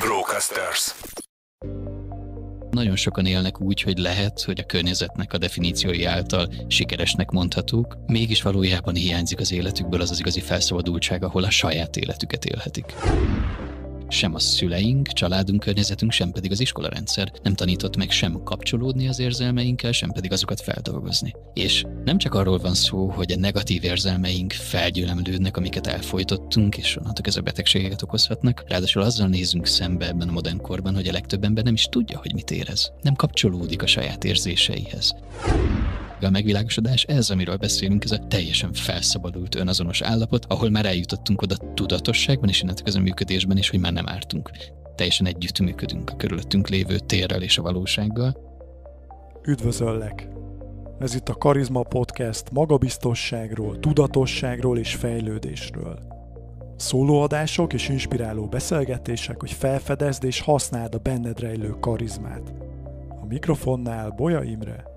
Brocasters. Nagyon sokan élnek úgy, hogy lehet, hogy a környezetnek a definíciói által sikeresnek mondhatók, mégis valójában hiányzik az életükből az az igazi felszabadultság, ahol a saját életüket élhetik. Sem a szüleink, családunk, környezetünk, sem pedig az iskolarendszer nem tanított meg sem kapcsolódni az érzelmeinkkel, sem pedig azokat feldolgozni. És nem csak arról van szó, hogy a negatív érzelmeink felgyülemlődnek, amiket elfolytottunk, és onnantól ez a betegségeket okozhatnak, ráadásul azzal nézünk szembe ebben a modern korban, hogy a legtöbb ember nem is tudja, hogy mit érez. Nem kapcsolódik a saját érzéseihez. A megvilágosodás, ez, amiről beszélünk, ez a teljesen felszabadult önazonos állapot, ahol már eljutottunk oda tudatosságban és innentől a működésben is, hogy már nem ártunk. Teljesen együttműködünk a körülöttünk lévő térrel és a valósággal. Üdvözöllek! Ez itt a Karizma Podcast magabiztosságról, tudatosságról és fejlődésről. Szólóadások és inspiráló beszélgetések, hogy felfedezd és használd a benned rejlő karizmát. A mikrofonnál Bolya Imre.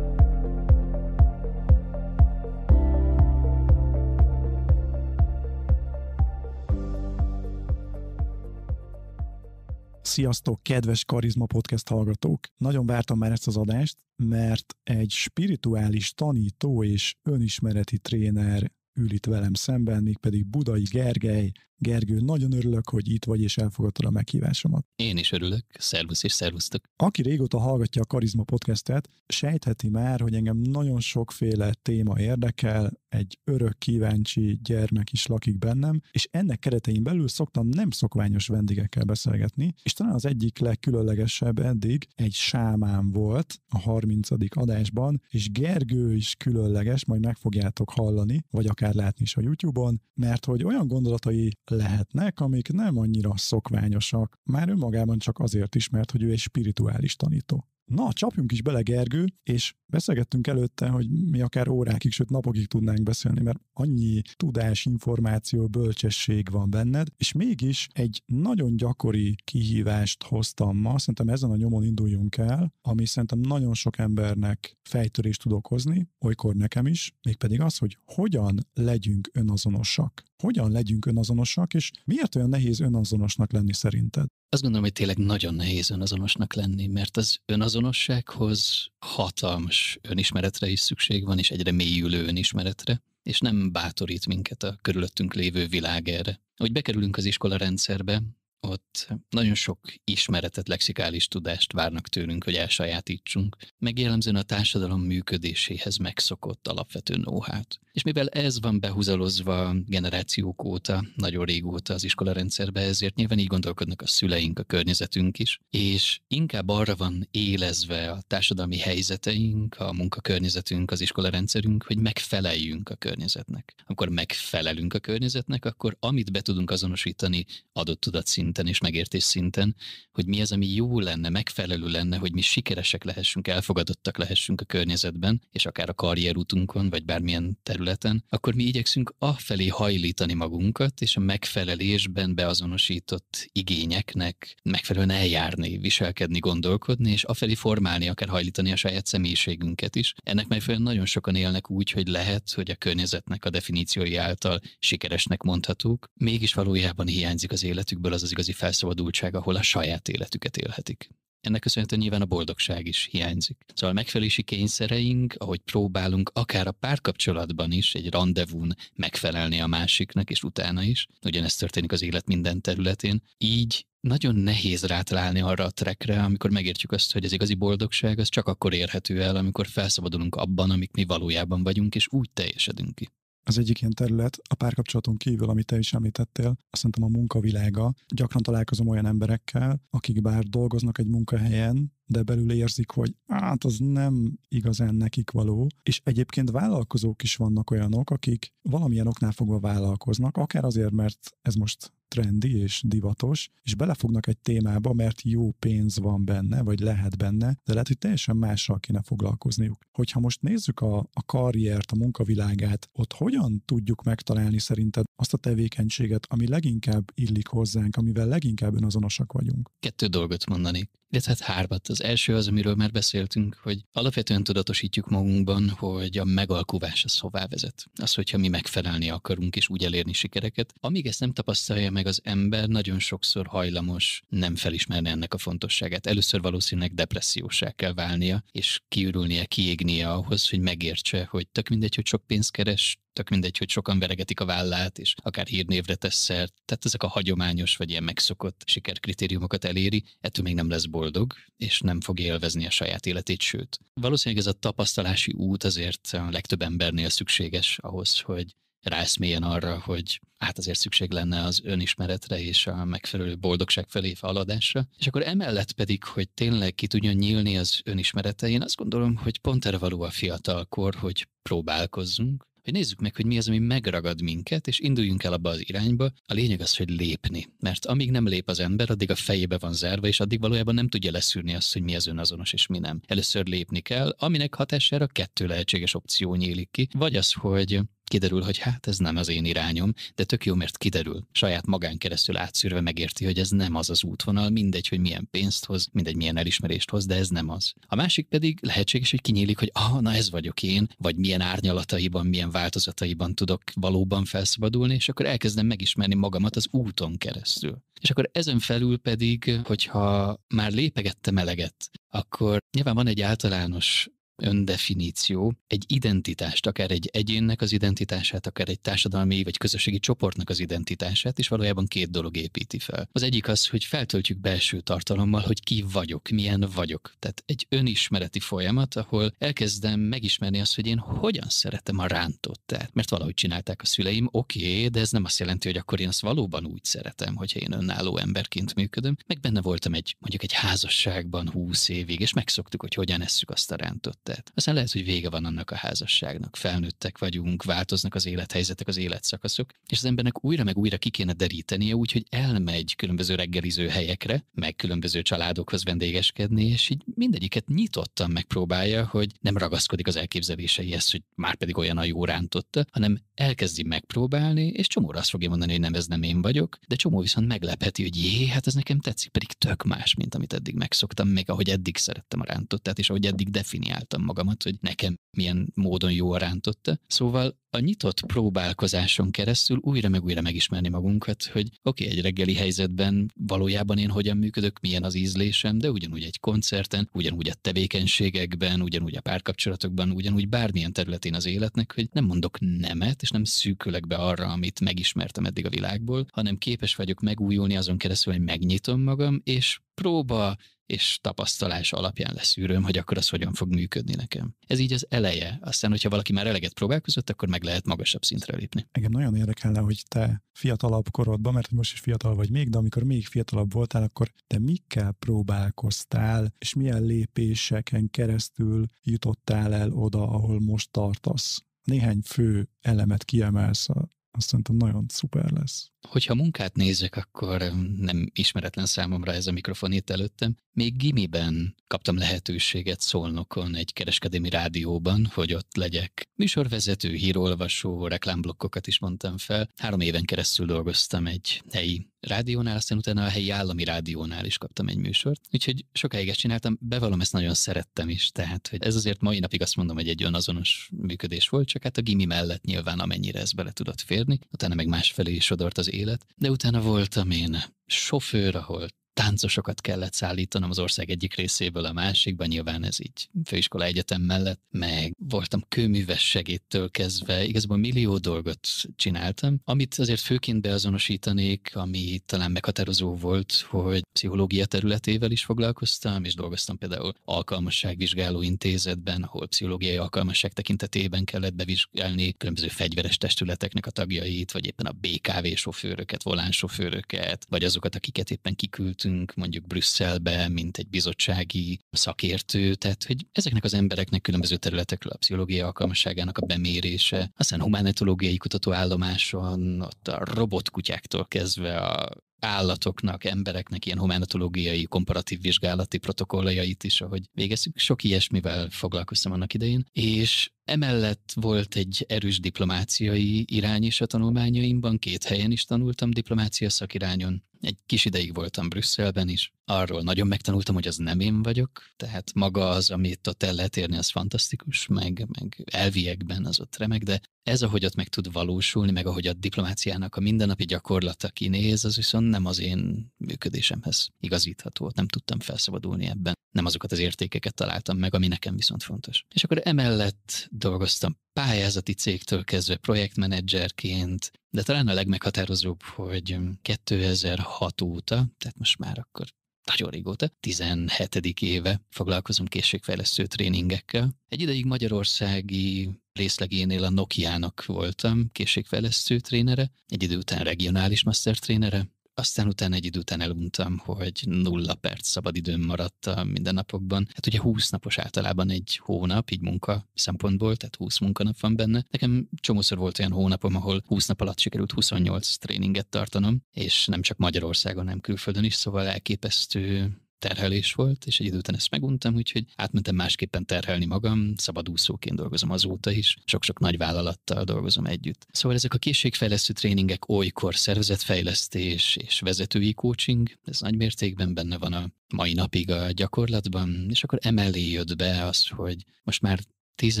Sziasztok, kedves Karizma Podcast hallgatók! Nagyon vártam már ezt az adást, mert egy spirituális tanító és önismereti tréner ül itt velem szemben, mégpedig Budai Gergely, Gergő, nagyon örülök, hogy itt vagy és elfogadtad a meghívásomat. Én is örülök. Szervusz és szervusztok. Aki régóta hallgatja a Karizma podcastet, sejtheti már, hogy engem nagyon sokféle téma érdekel, egy örök kíváncsi gyermek is lakik bennem, és ennek keretein belül szoktam nem szokványos vendégekkel beszélgetni, és talán az egyik legkülönlegesebb eddig egy sámán volt a 30. adásban, és Gergő is különleges, majd meg fogjátok hallani, vagy akár látni is a YouTube-on, mert hogy olyan gondolatai lehetnek, amik nem annyira szokványosak, már önmagában csak azért is, mert hogy ő egy spirituális tanító. Na, csapjunk is bele, Gergő, és beszélgettünk előtte, hogy mi akár órákig, sőt napokig tudnánk beszélni, mert annyi tudás, információ, bölcsesség van benned, és mégis egy nagyon gyakori kihívást hoztam ma, szerintem ezen a nyomon induljunk el, ami szerintem nagyon sok embernek fejtörést tud okozni, olykor nekem is, mégpedig az, hogy hogyan legyünk önazonosak. Hogyan legyünk önazonosak, és miért olyan nehéz önazonosnak lenni szerinted? azt gondolom, hogy tényleg nagyon nehéz önazonosnak lenni, mert az önazonossághoz hatalmas önismeretre is szükség van, és egyre mélyülő önismeretre, és nem bátorít minket a körülöttünk lévő világ erre. Hogy bekerülünk az iskola rendszerbe, ott nagyon sok ismeretet, lexikális tudást várnak tőlünk, hogy elsajátítsunk, meg jellemzően a társadalom működéséhez megszokott alapvető nóhát. És mivel ez van behúzalozva generációk óta, nagyon régóta az iskolarendszerbe, ezért nyilván így gondolkodnak a szüleink, a környezetünk is, és inkább arra van élezve a társadalmi helyzeteink, a munkakörnyezetünk, az iskolarendszerünk, hogy megfeleljünk a környezetnek. Amikor megfelelünk a környezetnek, akkor amit be tudunk azonosítani adott tudatszint szinten és megértés szinten, hogy mi az, ami jó lenne, megfelelő lenne, hogy mi sikeresek lehessünk, elfogadottak lehessünk a környezetben, és akár a karrierútunkon, vagy bármilyen területen, akkor mi igyekszünk afelé hajlítani magunkat, és a megfelelésben beazonosított igényeknek megfelelően eljárni, viselkedni, gondolkodni, és afelé formálni, akár hajlítani a saját személyiségünket is. Ennek megfelelően nagyon sokan élnek úgy, hogy lehet, hogy a környezetnek a definíciói által sikeresnek mondhatók, mégis valójában hiányzik az életükből az az igazi felszabadultság, ahol a saját életüket élhetik. Ennek köszönhetően nyilván a boldogság is hiányzik. Szóval a megfelelési kényszereink, ahogy próbálunk akár a párkapcsolatban is, egy rendezvún megfelelni a másiknak, és utána is, ugyanezt történik az élet minden területén, így nagyon nehéz rátalálni arra a trekre, amikor megértjük azt, hogy az igazi boldogság az csak akkor érhető el, amikor felszabadulunk abban, amik mi valójában vagyunk, és úgy teljesedünk ki. Az egyik ilyen terület a párkapcsolaton kívül, amit te is említettél, azt szerintem a munkavilága. Gyakran találkozom olyan emberekkel, akik bár dolgoznak egy munkahelyen, de belül érzik, hogy hát az nem igazán nekik való, és egyébként vállalkozók is vannak olyanok, akik valamilyen oknál fogva vállalkoznak, akár azért, mert ez most trendi és divatos, és belefognak egy témába, mert jó pénz van benne, vagy lehet benne, de lehet, hogy teljesen mással kéne foglalkozniuk. Hogyha most nézzük a, a karriert, a munkavilágát, ott hogyan tudjuk megtalálni szerinted azt a tevékenységet, ami leginkább illik hozzánk, amivel leginkább önazonosak vagyunk? Kettő dolgot mondani illetve hát hármat. Az első az, amiről már beszéltünk, hogy alapvetően tudatosítjuk magunkban, hogy a megalkuvás az hová vezet. Az, hogyha mi megfelelni akarunk és úgy elérni sikereket. Amíg ezt nem tapasztalja meg az ember, nagyon sokszor hajlamos nem felismerni ennek a fontosságát. Először valószínűleg depressziósá kell válnia, és kiürülnie, kiégnie ahhoz, hogy megértse, hogy tök mindegy, hogy sok pénzt keres, tök mindegy, hogy sokan veregetik a vállát, és akár hírnévre tesz szert, tehát ezek a hagyományos vagy ilyen megszokott sikerkritériumokat eléri, ettől még nem lesz boldog, és nem fog élvezni a saját életét, sőt. Valószínűleg ez a tapasztalási út azért a legtöbb embernél szükséges ahhoz, hogy ráeszméljen arra, hogy hát azért szükség lenne az önismeretre és a megfelelő boldogság felé haladásra. És akkor emellett pedig, hogy tényleg ki tudjon nyílni az önismerete, én azt gondolom, hogy pont erre való a fiatalkor, hogy próbálkozzunk, hogy nézzük meg, hogy mi az, ami megragad minket, és induljunk el abba az irányba. A lényeg az, hogy lépni. Mert amíg nem lép az ember, addig a fejébe van zárva, és addig valójában nem tudja leszűrni azt, hogy mi az önazonos és mi nem. Először lépni kell, aminek hatására kettő lehetséges opció nyílik ki, vagy az, hogy kiderül, hogy hát ez nem az én irányom, de tök jó, mert kiderül. Saját magán keresztül átszűrve megérti, hogy ez nem az az útvonal, mindegy, hogy milyen pénzt hoz, mindegy, milyen elismerést hoz, de ez nem az. A másik pedig lehetséges, hogy kinyílik, hogy ah, na ez vagyok én, vagy milyen árnyalataiban, milyen változataiban tudok valóban felszabadulni, és akkor elkezdem megismerni magamat az úton keresztül. És akkor ezen felül pedig, hogyha már lépegettem eleget, akkor nyilván van egy általános öndefiníció egy identitást, akár egy egyénnek az identitását, akár egy társadalmi vagy közösségi csoportnak az identitását, és valójában két dolog építi fel. Az egyik az, hogy feltöltjük belső tartalommal, hogy ki vagyok, milyen vagyok. Tehát egy önismereti folyamat, ahol elkezdem megismerni azt, hogy én hogyan szeretem a rántott tehát, mert valahogy csinálták a szüleim, oké, okay, de ez nem azt jelenti, hogy akkor én azt valóban úgy szeretem, hogyha én önálló emberként működöm, meg benne voltam egy, mondjuk egy házasságban húsz évig, és megszoktuk, hogy hogyan esszük azt a rántott életet. Aztán lehet, hogy vége van annak a házasságnak. Felnőttek vagyunk, változnak az élethelyzetek, az életszakaszok, és az embernek újra meg újra ki kéne derítenie, úgyhogy elmegy különböző reggeliző helyekre, meg különböző családokhoz vendégeskedni, és így mindegyiket nyitottan megpróbálja, hogy nem ragaszkodik az elképzeléseihez, hogy már pedig olyan a jó rántotta, hanem elkezdi megpróbálni, és csomóra azt fogja mondani, hogy nem ez nem én vagyok, de csomó viszont meglepheti, hogy jé, hát ez nekem tetszik, pedig tök más, mint amit eddig megszoktam, még ahogy eddig szerettem a rántottát, és ahogy eddig definiáltam megkérdeztem magamat, hogy nekem milyen módon jó rántotta. Szóval a nyitott próbálkozáson keresztül újra meg újra megismerni magunkat, hogy oké, okay, egy reggeli helyzetben valójában én hogyan működök, milyen az ízlésem, de ugyanúgy egy koncerten, ugyanúgy a tevékenységekben, ugyanúgy a párkapcsolatokban, ugyanúgy bármilyen területén az életnek, hogy nem mondok nemet, és nem szűkülök be arra, amit megismertem eddig a világból, hanem képes vagyok megújulni azon keresztül, hogy megnyitom magam, és próba és tapasztalás alapján leszűröm, hogy akkor az hogyan fog működni nekem. Ez így az eleje. Aztán, hogyha valaki már eleget próbálkozott, akkor meg lehet magasabb szintre lépni. Engem nagyon érdekelne, hogy te fiatalabb korodban, mert most is fiatal vagy még, de amikor még fiatalabb voltál, akkor te mikkel próbálkoztál, és milyen lépéseken keresztül jutottál el oda, ahol most tartasz? Néhány fő elemet kiemelsz, azt szerintem nagyon szuper lesz. Hogyha munkát nézek, akkor nem ismeretlen számomra ez a mikrofon itt előttem. Még gimiben kaptam lehetőséget szólnokon egy kereskedemi rádióban, hogy ott legyek. Műsorvezető, hírolvasó, reklámblokkokat is mondtam fel. Három éven keresztül dolgoztam egy helyi rádiónál, aztán utána a helyi állami rádiónál is kaptam egy műsort. Úgyhogy sokáig ezt csináltam, bevallom, ezt nagyon szerettem is. Tehát, hogy ez azért mai napig azt mondom, hogy egy azonos működés volt, csak hát a gimi mellett nyilván amennyire ez bele tudott férni. Utána meg másfelé is sodort az élet. De utána voltam én sofőr, ahol táncosokat kellett szállítanom az ország egyik részéből a másikba, nyilván ez így főiskola egyetem mellett, meg voltam kőműves segédtől kezdve, igazából millió dolgot csináltam. Amit azért főként beazonosítanék, ami talán meghatározó volt, hogy pszichológia területével is foglalkoztam, és dolgoztam például alkalmasságvizsgáló intézetben, ahol pszichológiai alkalmasság tekintetében kellett bevizsgálni különböző fegyveres testületeknek a tagjait, vagy éppen a BKV sofőröket, volánsofőröket, vagy azokat, akiket éppen kiküldt elmentünk mondjuk Brüsszelbe, mint egy bizottsági szakértő, tehát hogy ezeknek az embereknek különböző területekről a pszichológia alkalmasságának a bemérése, aztán humánetológiai kutatóállomáson, ott a robotkutyáktól kezdve a állatoknak, embereknek ilyen humánatológiai, komparatív vizsgálati protokolljait is, ahogy végeztük. Sok ilyesmivel foglalkoztam annak idején, és Emellett volt egy erős diplomáciai irány is a tanulmányaimban, két helyen is tanultam diplomácia szakirányon. Egy kis ideig voltam Brüsszelben is. Arról nagyon megtanultam, hogy az nem én vagyok, tehát maga az, amit ott el lehet érni, az fantasztikus, meg, meg elviekben az ott remek, de ez, ahogy ott meg tud valósulni, meg ahogy a diplomáciának a mindennapi gyakorlata kinéz, az viszont nem az én működésemhez igazítható, nem tudtam felszabadulni ebben. Nem azokat az értékeket találtam meg, ami nekem viszont fontos. És akkor emellett dolgoztam pályázati cégtől kezdve projektmenedzserként, de talán a legmeghatározóbb, hogy 2006 óta, tehát most már akkor nagyon régóta, 17. éve foglalkozom készségfejlesztő tréningekkel. Egy ideig magyarországi részlegénél a Nokia-nak voltam készségfejlesztő trénere, egy idő után regionális master trénere, aztán utána egy idő után eluntam, hogy nulla perc szabad időm maradt a mindennapokban. Hát ugye 20 napos általában egy hónap, így munka szempontból, tehát 20 munkanap van benne. Nekem csomószor volt olyan hónapom, ahol 20 nap alatt sikerült 28 tréninget tartanom, és nem csak Magyarországon, hanem külföldön is, szóval elképesztő terhelés volt, és egy idő után ezt meguntam, úgyhogy átmentem másképpen terhelni magam, szabadúszóként dolgozom azóta is, sok-sok nagy vállalattal dolgozom együtt. Szóval ezek a készségfejlesztő tréningek olykor szervezetfejlesztés és vezetői coaching, ez nagy mértékben benne van a mai napig a gyakorlatban, és akkor emellé jött be az, hogy most már 10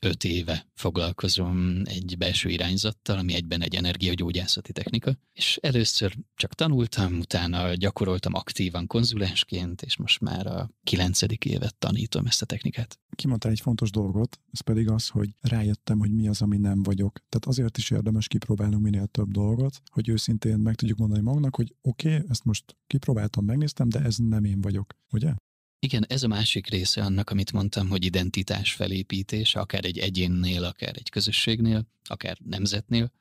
öt éve foglalkozom egy belső irányzattal, ami egyben egy energiagyógyászati technika, és először csak tanultam, utána gyakoroltam aktívan konzulensként, és most már a kilencedik évet tanítom ezt a technikát. Kimondtál egy fontos dolgot, ez pedig az, hogy rájöttem, hogy mi az, ami nem vagyok. Tehát azért is érdemes kipróbálnunk minél több dolgot, hogy őszintén meg tudjuk mondani magunknak, hogy oké, okay, ezt most kipróbáltam, megnéztem, de ez nem én vagyok, ugye? Igen, ez a másik része annak, amit mondtam, hogy identitás felépítése, akár egy egyénnél, akár egy közösségnél, akár nemzetnél,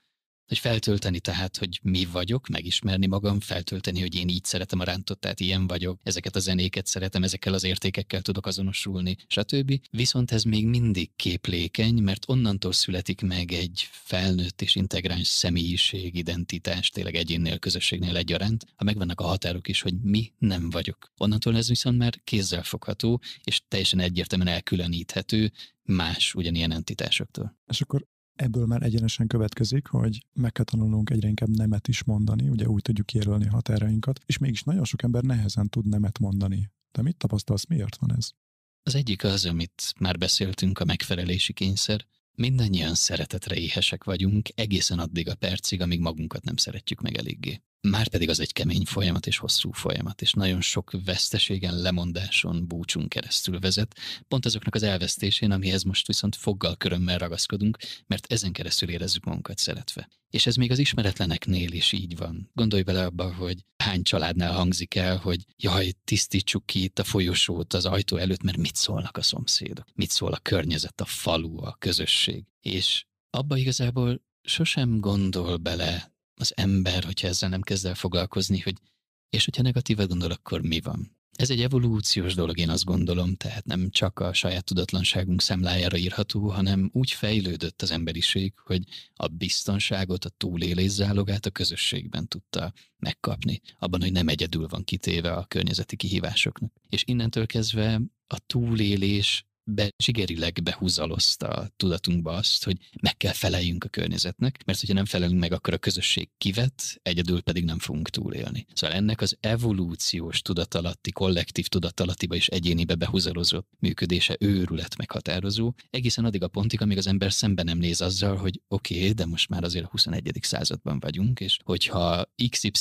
hogy feltölteni tehát, hogy mi vagyok, megismerni magam, feltölteni, hogy én így szeretem a rántott, tehát ilyen vagyok, ezeket a zenéket szeretem, ezekkel az értékekkel tudok azonosulni, stb. Viszont ez még mindig képlékeny, mert onnantól születik meg egy felnőtt és integráns személyiség, identitás, tényleg egyénnél, közösségnél egyaránt, ha megvannak a határok is, hogy mi nem vagyok. Onnantól ez viszont már kézzelfogható, és teljesen egyértelműen elkülöníthető, más ugyanilyen entitásoktól. És akkor Ebből már egyenesen következik, hogy meg kell tanulnunk egyre inkább nemet is mondani, ugye úgy tudjuk jelölni határainkat, és mégis nagyon sok ember nehezen tud nemet mondani. De mit tapasztalsz, miért van ez? Az egyik az, amit már beszéltünk, a megfelelési kényszer. Mindannyian szeretetre éhesek vagyunk egészen addig a percig, amíg magunkat nem szeretjük meg eléggé. Már pedig az egy kemény folyamat és hosszú folyamat, és nagyon sok veszteségen, lemondáson, búcsunk keresztül vezet, pont azoknak az elvesztésén, amihez most viszont foggal körömmel ragaszkodunk, mert ezen keresztül érezzük magunkat szeretve. És ez még az ismeretleneknél is így van. Gondolj bele abba, hogy hány családnál hangzik el, hogy jaj, tisztítsuk ki itt a folyosót az ajtó előtt, mert mit szólnak a szomszédok, mit szól a környezet, a falu, a közösség. És abba igazából sosem gondol bele az ember, hogyha ezzel nem kezd el foglalkozni, hogy és hogyha negatívat gondol, akkor mi van? Ez egy evolúciós dolog, én azt gondolom, tehát nem csak a saját tudatlanságunk szemlájára írható, hanem úgy fejlődött az emberiség, hogy a biztonságot, a túlélés zálogát a közösségben tudta megkapni, abban, hogy nem egyedül van kitéve a környezeti kihívásoknak. És innentől kezdve a túlélés be, sikerileg behúzalozta a tudatunkba azt, hogy meg kell feleljünk a környezetnek, mert hogyha nem felelünk meg, akkor a közösség kivet, egyedül pedig nem fogunk túlélni. Szóval ennek az evolúciós tudatalatti, kollektív tudatalattiba és egyénibe behúzalozott működése őrület meghatározó, egészen addig a pontig, amíg az ember szembe nem néz azzal, hogy oké, okay, de most már azért a 21. században vagyunk, és hogyha XY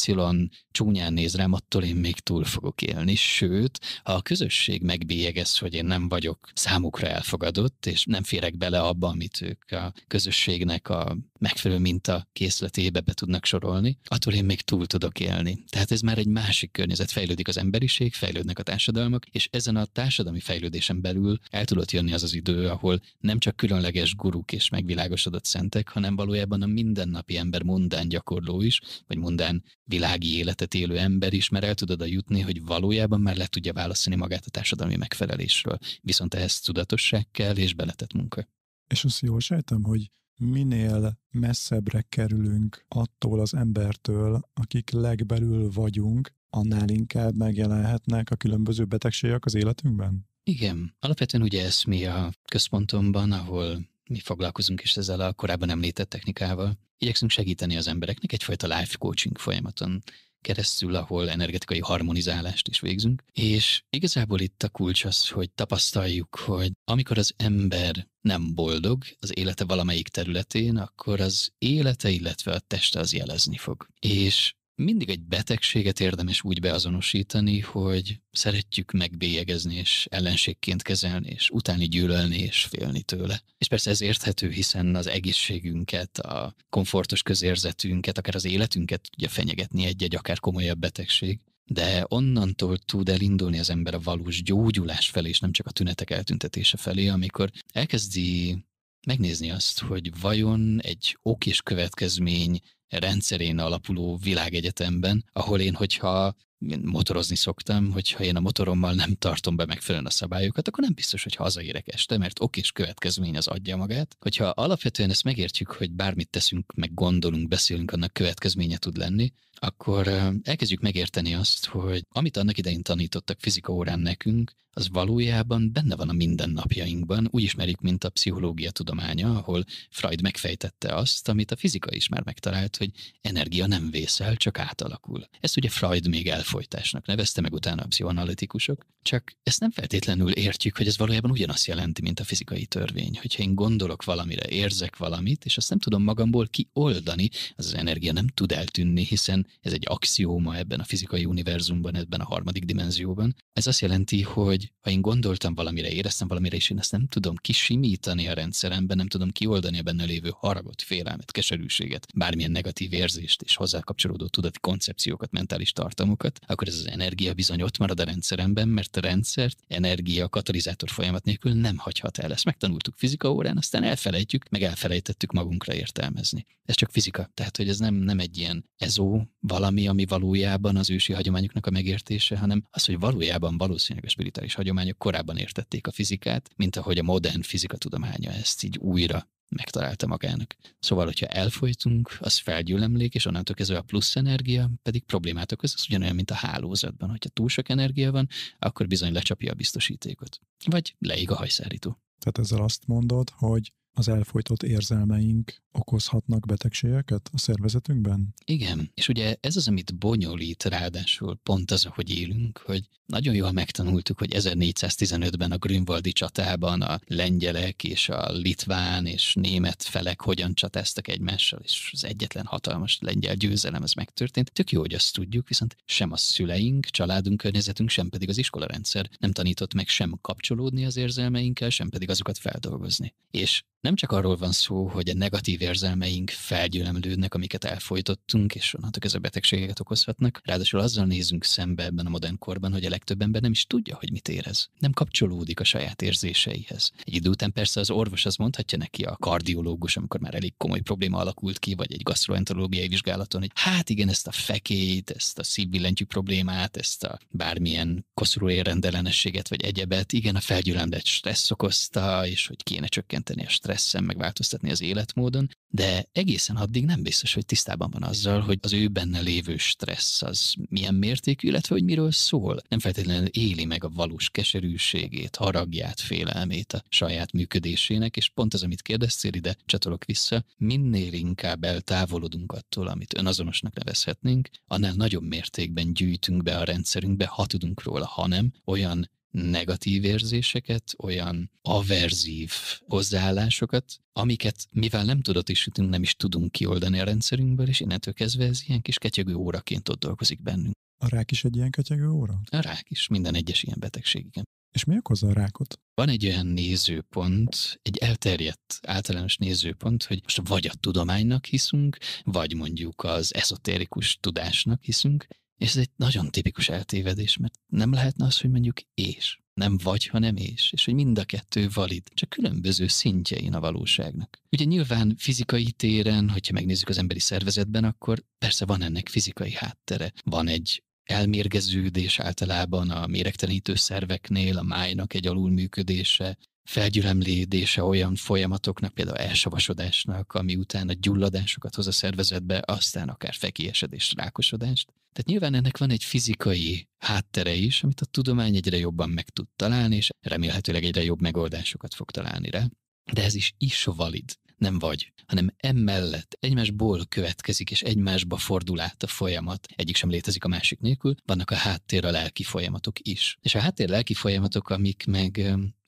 csúnyán néz rám, attól én még túl fogok élni, sőt, ha a közösség megbélyegez, hogy én nem vagyok számukra elfogadott, és nem férek bele abba, amit ők a közösségnek a megfelelő minta készletébe be tudnak sorolni, attól én még túl tudok élni. Tehát ez már egy másik környezet, fejlődik az emberiség, fejlődnek a társadalmak, és ezen a társadalmi fejlődésen belül el tudott jönni az az idő, ahol nem csak különleges guruk és megvilágosodott szentek, hanem valójában a mindennapi ember mundán gyakorló is, vagy mundán világi életet élő ember is, mert el tudod a jutni, hogy valójában már le tudja válaszolni magát a társadalmi megfelelésről. Viszont ehhez tudatosság kell és beletett munka. És azt jól sejtem, hogy minél messzebbre kerülünk attól az embertől, akik legbelül vagyunk, annál inkább megjelenhetnek a különböző betegségek az életünkben? Igen. Alapvetően ugye ez mi a központomban, ahol mi foglalkozunk is ezzel a korábban említett technikával. Igyekszünk segíteni az embereknek egyfajta life coaching folyamaton keresztül, ahol energetikai harmonizálást is végzünk. És igazából itt a kulcs az, hogy tapasztaljuk, hogy amikor az ember nem boldog az élete valamelyik területén, akkor az élete, illetve a teste az jelezni fog. És mindig egy betegséget érdemes úgy beazonosítani, hogy szeretjük megbélyegezni és ellenségként kezelni, és utáni gyűlölni és félni tőle. És persze ez érthető, hiszen az egészségünket, a komfortos közérzetünket, akár az életünket tudja fenyegetni egy-egy akár komolyabb betegség. De onnantól tud elindulni az ember a valós gyógyulás felé, és nem csak a tünetek eltüntetése felé, amikor elkezdi megnézni azt, hogy vajon egy ok és következmény rendszerén alapuló világegyetemben, ahol én, hogyha én motorozni szoktam, hogyha én a motorommal nem tartom be megfelelően a szabályokat, akkor nem biztos, hogy hazaérek este, mert és következmény az adja magát. Hogyha alapvetően ezt megértjük, hogy bármit teszünk, meg gondolunk, beszélünk, annak következménye tud lenni, akkor elkezdjük megérteni azt, hogy amit annak idején tanítottak fizika órán nekünk, az valójában benne van a mindennapjainkban, úgy ismerjük, mint a pszichológia tudománya, ahol Freud megfejtette azt, amit a fizika is már megtalált, tehát, hogy energia nem vészel, csak átalakul. Ezt ugye Freud még elfolytásnak nevezte, meg utána a pszichoanalitikusok, csak ezt nem feltétlenül értjük, hogy ez valójában ugyanazt jelenti, mint a fizikai törvény. Hogyha én gondolok valamire, érzek valamit, és azt nem tudom magamból kioldani, az az energia nem tud eltűnni, hiszen ez egy axióma ebben a fizikai univerzumban, ebben a harmadik dimenzióban. Ez azt jelenti, hogy ha én gondoltam valamire, éreztem valamire, és én ezt nem tudom kisimítani a rendszeremben, nem tudom kioldani a benne lévő haragot, félelmet, keserűséget, bármilyen negatív érzést és hozzá kapcsolódó tudati koncepciókat, mentális tartalmukat, akkor ez az energia bizony ott marad a rendszeremben, mert a rendszert energia katalizátor folyamat nélkül nem hagyhat el. Ezt megtanultuk fizika órán, aztán elfelejtjük, meg elfelejtettük magunkra értelmezni. Ez csak fizika, tehát hogy ez nem, nem egy ilyen ezó valami, ami valójában az ősi hagyományoknak a megértése, hanem az, hogy valójában valószínűleg a spirituális hagyományok korábban értették a fizikát, mint ahogy a modern fizika tudománya ezt így újra megtalálta magának. Szóval, hogyha elfolytunk, az felgyűlemlék, és onnantól kezdve a plusz energia pedig problémát okoz, az ugyanolyan, mint a hálózatban. Hogyha túl sok energia van, akkor bizony lecsapja a biztosítékot. Vagy leég a hajszárító. Tehát ezzel azt mondod, hogy az elfolytott érzelmeink okozhatnak betegségeket a szervezetünkben? Igen, és ugye ez az, amit bonyolít ráadásul pont az, hogy élünk, hogy nagyon jól megtanultuk, hogy 1415-ben a Grünwaldi csatában a lengyelek és a litván és német felek hogyan csatáztak egymással, és az egyetlen hatalmas lengyel győzelem ez megtörtént. Tök jó, hogy azt tudjuk, viszont sem a szüleink, családunk, környezetünk, sem pedig az iskolarendszer nem tanított meg sem kapcsolódni az érzelmeinkkel, sem pedig azokat feldolgozni. És nem csak arról van szó, hogy a negatív érzelmeink felgyülemlődnek, amiket elfolytottunk, és onnantól ez a betegségeket okozhatnak. Ráadásul azzal nézünk szembe ebben a modern korban, hogy a legtöbb ember nem is tudja, hogy mit érez. Nem kapcsolódik a saját érzéseihez. Egy idő után persze az orvos az mondhatja neki a kardiológus, amikor már elég komoly probléma alakult ki, vagy egy gastroenterológiai vizsgálaton, hogy hát igen, ezt a fekét, ezt a szívbillentyű problémát, ezt a bármilyen koszorú érrendellenességet, vagy egyebet, igen, a felgyülemlett stressz okozta, és hogy kéne csökkenteni a stressz stresszen, meg változtatni az életmódon, de egészen addig nem biztos, hogy tisztában van azzal, hogy az ő benne lévő stressz az milyen mértékű, illetve hogy miről szól. Nem feltétlenül éli meg a valós keserűségét, haragját, félelmét a saját működésének, és pont az, amit kérdeztél ide, csatolok vissza, minél inkább eltávolodunk attól, amit önazonosnak nevezhetnénk, annál nagyobb mértékben gyűjtünk be a rendszerünkbe, ha tudunk róla, hanem olyan negatív érzéseket, olyan averzív hozzáállásokat, amiket mivel nem tudatosítunk, nem is tudunk kioldani a rendszerünkből, és innentől kezdve ez ilyen kis ketyegő óraként ott dolgozik bennünk. A rák is egy ilyen ketyegő óra? A rák is, minden egyes ilyen betegség, igen. És mi okozza a rákot? Van egy olyan nézőpont, egy elterjedt általános nézőpont, hogy most vagy a tudománynak hiszünk, vagy mondjuk az ezotérikus tudásnak hiszünk, és ez egy nagyon tipikus eltévedés, mert nem lehetne az, hogy mondjuk és. Nem vagy, hanem és. És hogy mind a kettő valid, csak különböző szintjein a valóságnak. Ugye nyilván fizikai téren, hogyha megnézzük az emberi szervezetben, akkor persze van ennek fizikai háttere. Van egy elmérgeződés általában a méregtelenítő szerveknél, a májnak egy alulműködése, felgyülemlédése olyan folyamatoknak, például elsavasodásnak, ami után a gyulladásokat hoz a szervezetbe, aztán akár fekélyesedést, rákosodást. Tehát nyilván ennek van egy fizikai háttere is, amit a tudomány egyre jobban meg tud találni, és remélhetőleg egyre jobb megoldásokat fog találni rá. De ez is is valid nem vagy, hanem emellett egymásból következik, és egymásba fordul át a folyamat. Egyik sem létezik a másik nélkül, vannak a háttér a lelki folyamatok is. És a háttér lelki folyamatok, amik meg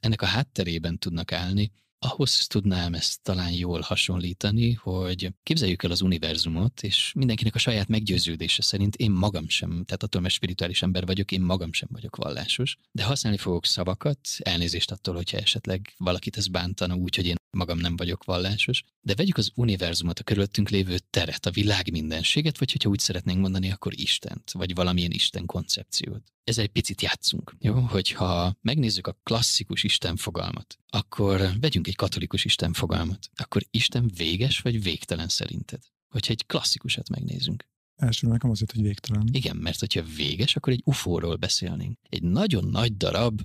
ennek a hátterében tudnak állni, ahhoz tudnám ezt talán jól hasonlítani, hogy képzeljük el az univerzumot, és mindenkinek a saját meggyőződése szerint én magam sem, tehát attól, mert spirituális ember vagyok, én magam sem vagyok vallásos, de használni fogok szavakat, elnézést attól, hogyha esetleg valakit ez bántana úgy, hogy én magam nem vagyok vallásos, de vegyük az univerzumot, a körülöttünk lévő teret, a világ mindenséget, vagy hogyha úgy szeretnénk mondani, akkor Istent, vagy valamilyen Isten koncepciót. Ez egy picit játszunk, jó? Hogyha megnézzük a klasszikus Isten fogalmat, akkor vegyünk vegyünk egy katolikus Isten fogalmat, akkor Isten véges vagy végtelen szerinted? Hogyha egy klasszikusat megnézünk. Elsőre nekem azért, hogy végtelen. Igen, mert hogyha véges, akkor egy ufóról beszélnénk. Egy nagyon nagy darab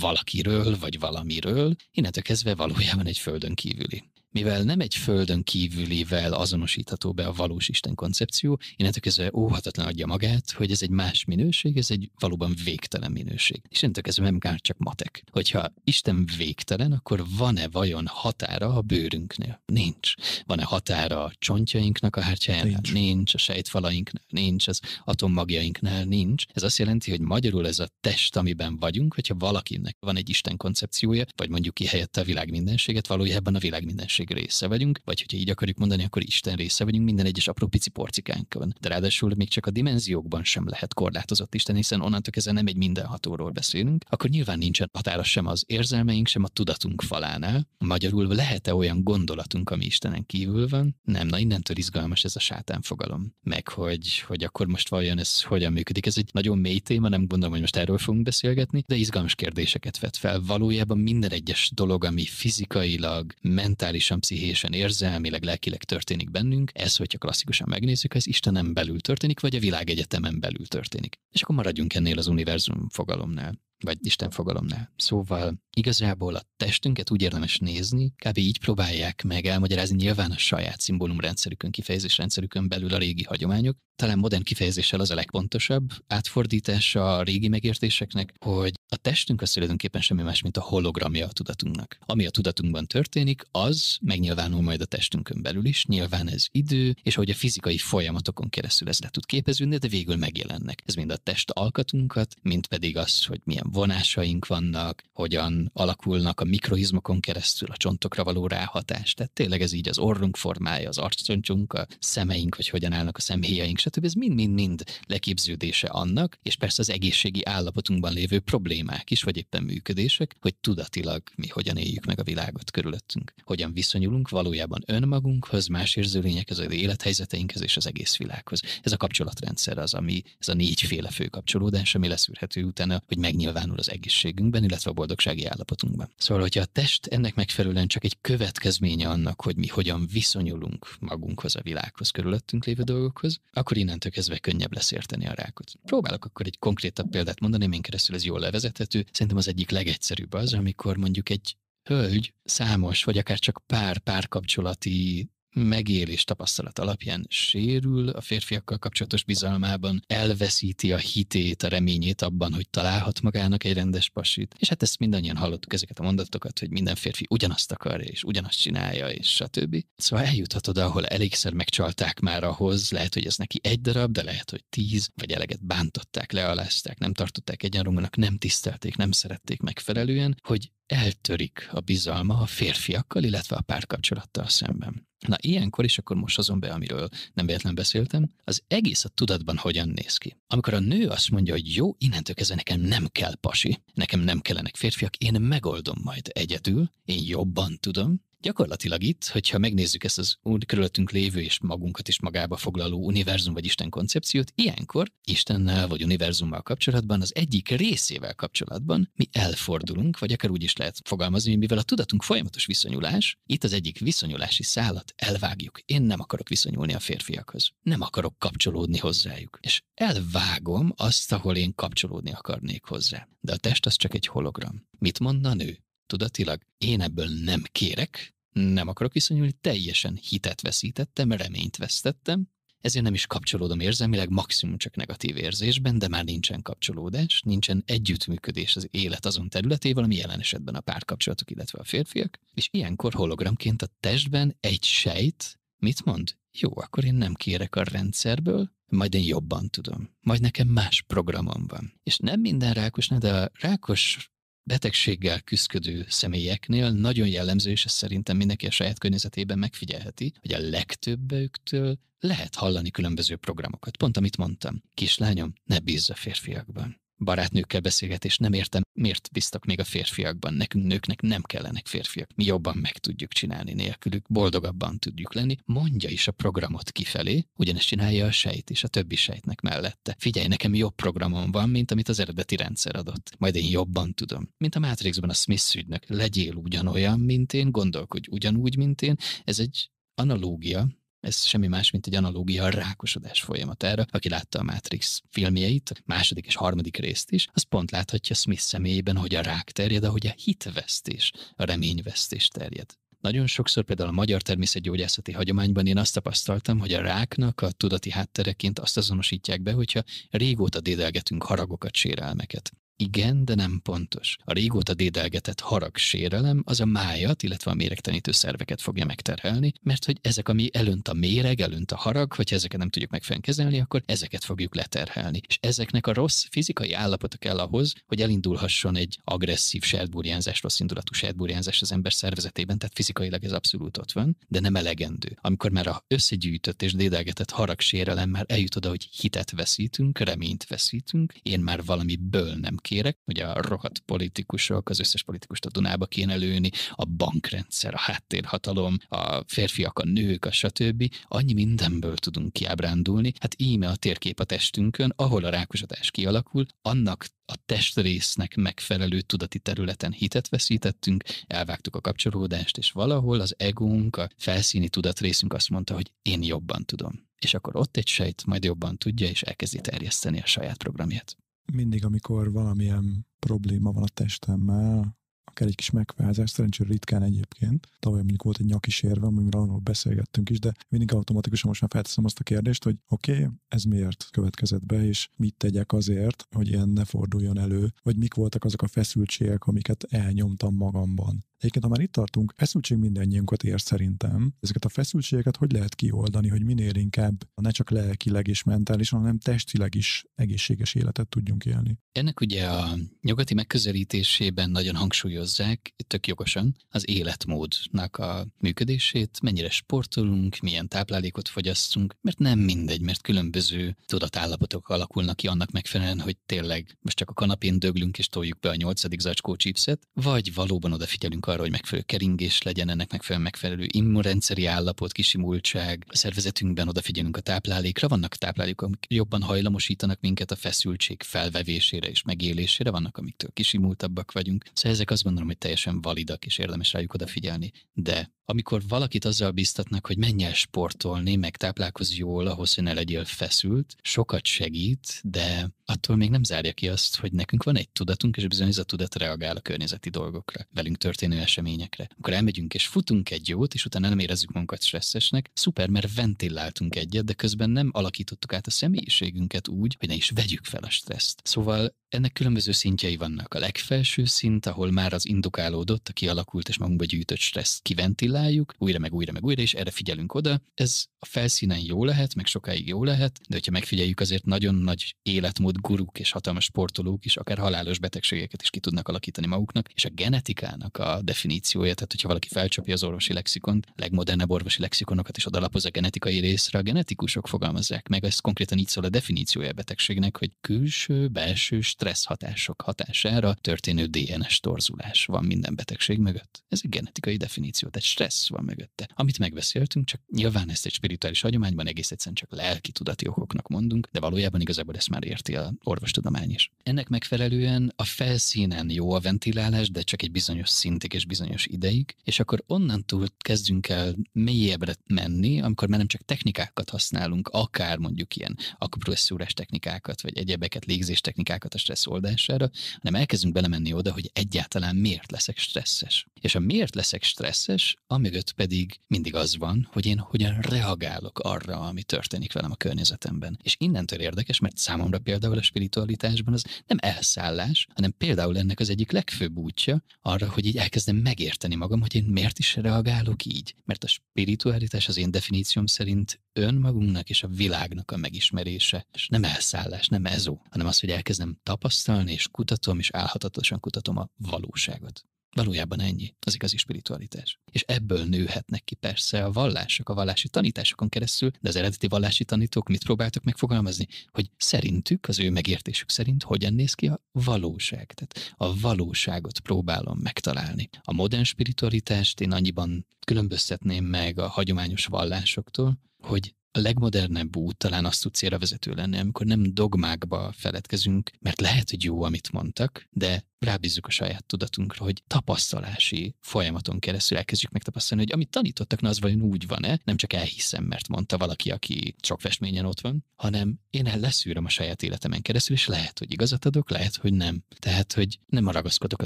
valakiről vagy valamiről, innentől kezdve valójában egy földön kívüli mivel nem egy földön kívülivel azonosítható be a valós Isten koncepció, innentől kezdve óhatatlan adja magát, hogy ez egy más minőség, ez egy valóban végtelen minőség. És innentől kezdve nem kár csak matek. Hogyha Isten végtelen, akkor van-e vajon határa a bőrünknél? Nincs. Van-e határa a csontjainknak a hártyájánál? Nincs. nincs. A sejtfalainknál? Nincs. Az atommagjainknál? Nincs. Ez azt jelenti, hogy magyarul ez a test, amiben vagyunk, hogyha valakinek van egy Isten koncepciója, vagy mondjuk ki helyette a világ mindenséget, valójában a világ mindenség közösség része vagyunk, vagy hogyha így akarjuk mondani, akkor Isten része vagyunk minden egyes apró pici porcikánkon. De ráadásul még csak a dimenziókban sem lehet korlátozott Isten, hiszen onnantól kezdve nem egy mindenhatóról beszélünk, akkor nyilván nincsen határa sem az érzelmeink, sem a tudatunk falánál. Magyarul lehet-e olyan gondolatunk, ami Istenen kívül van? Nem, na innentől izgalmas ez a sátán fogalom. Meg hogy, hogy akkor most vajon ez hogyan működik. Ez egy nagyon mély téma, nem gondolom, hogy most erről fogunk beszélgetni, de izgalmas kérdéseket vet fel. Valójában minden egyes dolog, ami fizikailag, mentálisan fizikálisan, pszichésen, érzelmileg, lelkileg történik bennünk, ez, hogyha klasszikusan megnézzük, ez Istenem belül történik, vagy a világegyetemen belül történik. És akkor maradjunk ennél az univerzum fogalomnál vagy Isten fogalomnál. Szóval igazából a testünket úgy érdemes nézni, kb. így próbálják meg elmagyarázni nyilván a saját szimbólumrendszerükön, kifejezésrendszerükön belül a régi hagyományok. Talán modern kifejezéssel az a legpontosabb átfordítása a régi megértéseknek, hogy a testünk az tulajdonképpen semmi más, mint a hologramja a tudatunknak. Ami a tudatunkban történik, az megnyilvánul majd a testünkön belül is, nyilván ez idő, és hogy a fizikai folyamatokon keresztül ez le tud képeződni, de végül megjelennek. Ez mind a test alkatunkat, mint pedig az, hogy milyen milyen vonásaink vannak, hogyan alakulnak a mikroizmokon keresztül a csontokra való ráhatás. Tehát tényleg ez így az orrunk formája, az arccsontjunk, a szemeink, hogy hogyan állnak a szemhéjaink, stb. Ez mind-mind-mind leképződése annak, és persze az egészségi állapotunkban lévő problémák is, vagy éppen működések, hogy tudatilag mi hogyan éljük meg a világot körülöttünk. Hogyan viszonyulunk valójában önmagunkhoz, más érzőlényekhez, az élethelyzeteinkhez és az egész világhoz. Ez a kapcsolatrendszer az, ami, ez a négyféle fő kapcsolódás, ami leszűrhető utána, hogy megnyilván nyilvánul az egészségünkben, illetve a boldogsági állapotunkban. Szóval, hogyha a test ennek megfelelően csak egy következménye annak, hogy mi hogyan viszonyulunk magunkhoz, a világhoz, körülöttünk lévő dolgokhoz, akkor innentől kezdve könnyebb lesz érteni a rákot. Próbálok akkor egy konkrétabb példát mondani, amin keresztül ez jól levezethető. Szerintem az egyik legegyszerűbb az, amikor mondjuk egy hölgy számos, vagy akár csak pár párkapcsolati megélés tapasztalat alapján sérül a férfiakkal kapcsolatos bizalmában, elveszíti a hitét, a reményét abban, hogy találhat magának egy rendes pasit. És hát ezt mindannyian hallottuk ezeket a mondatokat, hogy minden férfi ugyanazt akarja, és ugyanazt csinálja, és stb. Szóval eljuthat oda, ahol elégszer megcsalták már ahhoz, lehet, hogy ez neki egy darab, de lehet, hogy tíz, vagy eleget bántották, lealázták, nem tartották egyenrangúnak, nem tisztelték, nem szerették megfelelően, hogy eltörik a bizalma a férfiakkal, illetve a párkapcsolattal szemben. Na ilyenkor, is, akkor most azon be, amiről nem véletlen beszéltem, az egész a tudatban hogyan néz ki. Amikor a nő azt mondja, hogy jó, innentől kezdve nekem nem kell pasi, nekem nem kellenek férfiak, én megoldom majd egyedül, én jobban tudom, Gyakorlatilag itt, hogyha megnézzük ezt az körülöttünk lévő és magunkat is magába foglaló univerzum vagy Isten koncepciót, ilyenkor Istennel vagy univerzummal kapcsolatban, az egyik részével kapcsolatban mi elfordulunk, vagy akár úgy is lehet fogalmazni, mivel a tudatunk folyamatos viszonyulás, itt az egyik viszonyulási szálat elvágjuk. Én nem akarok viszonyulni a férfiakhoz. Nem akarok kapcsolódni hozzájuk. És elvágom azt, ahol én kapcsolódni akarnék hozzá. De a test az csak egy hologram. Mit mond a nő? tudatilag én ebből nem kérek, nem akarok viszonyulni, teljesen hitet veszítettem, reményt vesztettem, ezért nem is kapcsolódom érzelmileg, maximum csak negatív érzésben, de már nincsen kapcsolódás, nincsen együttműködés az élet azon területével, ami jelen esetben a párkapcsolatok, illetve a férfiak, és ilyenkor hologramként a testben egy sejt mit mond? Jó, akkor én nem kérek a rendszerből, majd én jobban tudom. Majd nekem más programom van. És nem minden rákosnál, de a rákos betegséggel küzdő személyeknél nagyon jellemző, és ezt szerintem mindenki a saját környezetében megfigyelheti, hogy a legtöbbőktől lehet hallani különböző programokat. Pont amit mondtam. Kislányom, ne bízz a férfiakban barátnőkkel beszélgetés, nem értem, miért biztak még a férfiakban. Nekünk nőknek nem kellenek férfiak. Mi jobban meg tudjuk csinálni nélkülük, boldogabban tudjuk lenni. Mondja is a programot kifelé, ugyanezt csinálja a sejt és a többi sejtnek mellette. Figyelj, nekem jobb programom van, mint amit az eredeti rendszer adott. Majd én jobban tudom. Mint a Matrixban a Smith ügynök. Legyél ugyanolyan, mint én, gondolkodj ugyanúgy, mint én. Ez egy analógia, ez semmi más, mint egy analógia a rákosodás folyamatára. Aki látta a Matrix filmjeit, a második és harmadik részt is, az pont láthatja Smith személyében, hogy a rák terjed, ahogy a hitvesztés, a reményvesztés terjed. Nagyon sokszor például a magyar természetgyógyászati hagyományban én azt tapasztaltam, hogy a ráknak a tudati háttereként azt azonosítják be, hogyha régóta dédelgetünk haragokat, sérelmeket igen, de nem pontos. A régóta dédelgetett harag sérelem az a májat, illetve a méregtenítő szerveket fogja megterhelni, mert hogy ezek, ami elönt a méreg, elönt a harag, hogyha ezeket nem tudjuk megfelelően kezelni, akkor ezeket fogjuk leterhelni. És ezeknek a rossz fizikai állapota kell ahhoz, hogy elindulhasson egy agresszív sertburjánzás, rossz indulatú sertburjánzás az ember szervezetében, tehát fizikailag ez abszolút ott van, de nem elegendő. Amikor már a összegyűjtött és dédelgetett harag sérelem már eljut oda, hogy hitet veszítünk, reményt veszítünk, én már valamiből nem kérek, hogy a rohadt politikusok, az összes politikust a Dunába kéne lőni, a bankrendszer, a háttérhatalom, a férfiak, a nők, a stb. Annyi mindenből tudunk kiábrándulni. Hát íme a térkép a testünkön, ahol a rákosodás kialakul, annak a testrésznek megfelelő tudati területen hitet veszítettünk, elvágtuk a kapcsolódást, és valahol az egónk, a felszíni tudatrészünk azt mondta, hogy én jobban tudom. És akkor ott egy sejt majd jobban tudja, és elkezdi terjeszteni a saját programját mindig, amikor valamilyen probléma van a testemmel, akár egy kis megfázás, szerencsére ritkán egyébként. Tavaly mondjuk volt egy nyaki sérve, amiről arról beszélgettünk is, de mindig automatikusan most már felteszem azt a kérdést, hogy oké, okay, ez miért következett be, és mit tegyek azért, hogy ilyen ne forduljon elő, vagy mik voltak azok a feszültségek, amiket elnyomtam magamban. Egyébként, ha már itt tartunk, feszültség mindannyiunkat ér szerintem. Ezeket a feszültségeket hogy lehet kioldani, hogy minél inkább ne csak lelkileg és mentálisan, hanem testileg is egészséges életet tudjunk élni? Ennek ugye a nyugati megközelítésében nagyon hangsúlyozzák, tök jogosan, az életmódnak a működését, mennyire sportolunk, milyen táplálékot fogyasztunk, mert nem mindegy, mert különböző tudatállapotok alakulnak ki annak megfelelően, hogy tényleg most csak a kanapén döglünk és toljuk be a nyolcadik zacskó chipset, vagy valóban odafigyelünk figyelünk arra, hogy megfelelő keringés legyen, ennek megfelelő, megfelelő immunrendszeri állapot, kisimultság, a szervezetünkben odafigyelünk a táplálékra, vannak táplálékok, amik jobban hajlamosítanak minket a feszültség felvevésére és megélésére, vannak, amiktől kisimultabbak vagyunk. Szóval ezek azt gondolom, hogy teljesen validak, és érdemes rájuk odafigyelni, de amikor valakit azzal biztatnak, hogy menj el sportolni, meg táplálkozz jól ahhoz, hogy ne legyél feszült, sokat segít, de attól még nem zárja ki azt, hogy nekünk van egy tudatunk, és bizony ez a tudat reagál a környezeti dolgokra, velünk történő eseményekre. Akkor elmegyünk és futunk egy jót, és utána nem érezzük magunkat stresszesnek, szuper, mert ventilláltunk egyet, de közben nem alakítottuk át a személyiségünket úgy, hogy ne is vegyük fel a stresszt. Szóval ennek különböző szintjei vannak. A legfelső szint, ahol már az indukálódott, a kialakult és magunkba gyűjtött stressz kiventilál, kitaláljuk, újra meg újra meg újra, és erre figyelünk oda. Ez a felszínen jó lehet, meg sokáig jó lehet, de hogyha megfigyeljük, azért nagyon nagy életmód guruk és hatalmas sportolók is akár halálos betegségeket is ki tudnak alakítani maguknak, és a genetikának a definíciója, tehát hogyha valaki felcsapja az orvosi lexikont, legmodernebb orvosi lexikonokat is odalapoz a genetikai részre, a genetikusok fogalmazzák meg, ez konkrétan így szól a definíciója a betegségnek, hogy külső, belső stressz hatások hatására történő DNS torzulás van minden betegség mögött. Ez egy genetikai definíció, tehát stressz stressz van mögötte. Amit megbeszéltünk, csak nyilván ezt egy spirituális hagyományban egész egyszerűen csak lelki tudati okoknak mondunk, de valójában igazából ezt már érti a orvostudomány is. Ennek megfelelően a felszínen jó a ventilálás, de csak egy bizonyos szintig és bizonyos ideig, és akkor onnantól kezdünk el mélyebbre menni, amikor már nem csak technikákat használunk, akár mondjuk ilyen akupresszúrás technikákat, vagy egyebeket, légzés technikákat a stressz oldására, hanem elkezdünk belemenni oda, hogy egyáltalán miért leszek stresszes. És a miért leszek stresszes, amögött pedig mindig az van, hogy én hogyan reagálok arra, ami történik velem a környezetemben. És innentől érdekes, mert számomra például a spiritualitásban az nem elszállás, hanem például ennek az egyik legfőbb útja arra, hogy így elkezdem megérteni magam, hogy én miért is reagálok így. Mert a spiritualitás az én definícióm szerint önmagunknak és a világnak a megismerése. És nem elszállás, nem ezó, hanem az, hogy elkezdem tapasztalni, és kutatom, és álhatatosan kutatom a valóságot. Valójában ennyi az igazi spiritualitás. És ebből nőhetnek ki persze a vallások, a vallási tanításokon keresztül, de az eredeti vallási tanítók mit próbáltak megfogalmazni? Hogy szerintük, az ő megértésük szerint hogyan néz ki a valóság. Tehát a valóságot próbálom megtalálni. A modern spiritualitást én annyiban különböztetném meg a hagyományos vallásoktól, hogy a legmodernebb út talán azt tud célra vezető lenni, amikor nem dogmákba feledkezünk, mert lehet, hogy jó, amit mondtak, de rábízzuk a saját tudatunkra, hogy tapasztalási folyamaton keresztül elkezdjük megtapasztalni, hogy amit tanítottak, na az vajon úgy van-e, nem csak elhiszem, mert mondta valaki, aki sok festményen ott van, hanem én el leszűröm a saját életemen keresztül, és lehet, hogy igazat adok, lehet, hogy nem. Tehát, hogy nem ragaszkodok a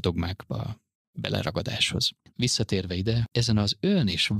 dogmákba beleragadáshoz. Visszatérve ide, ezen az ön és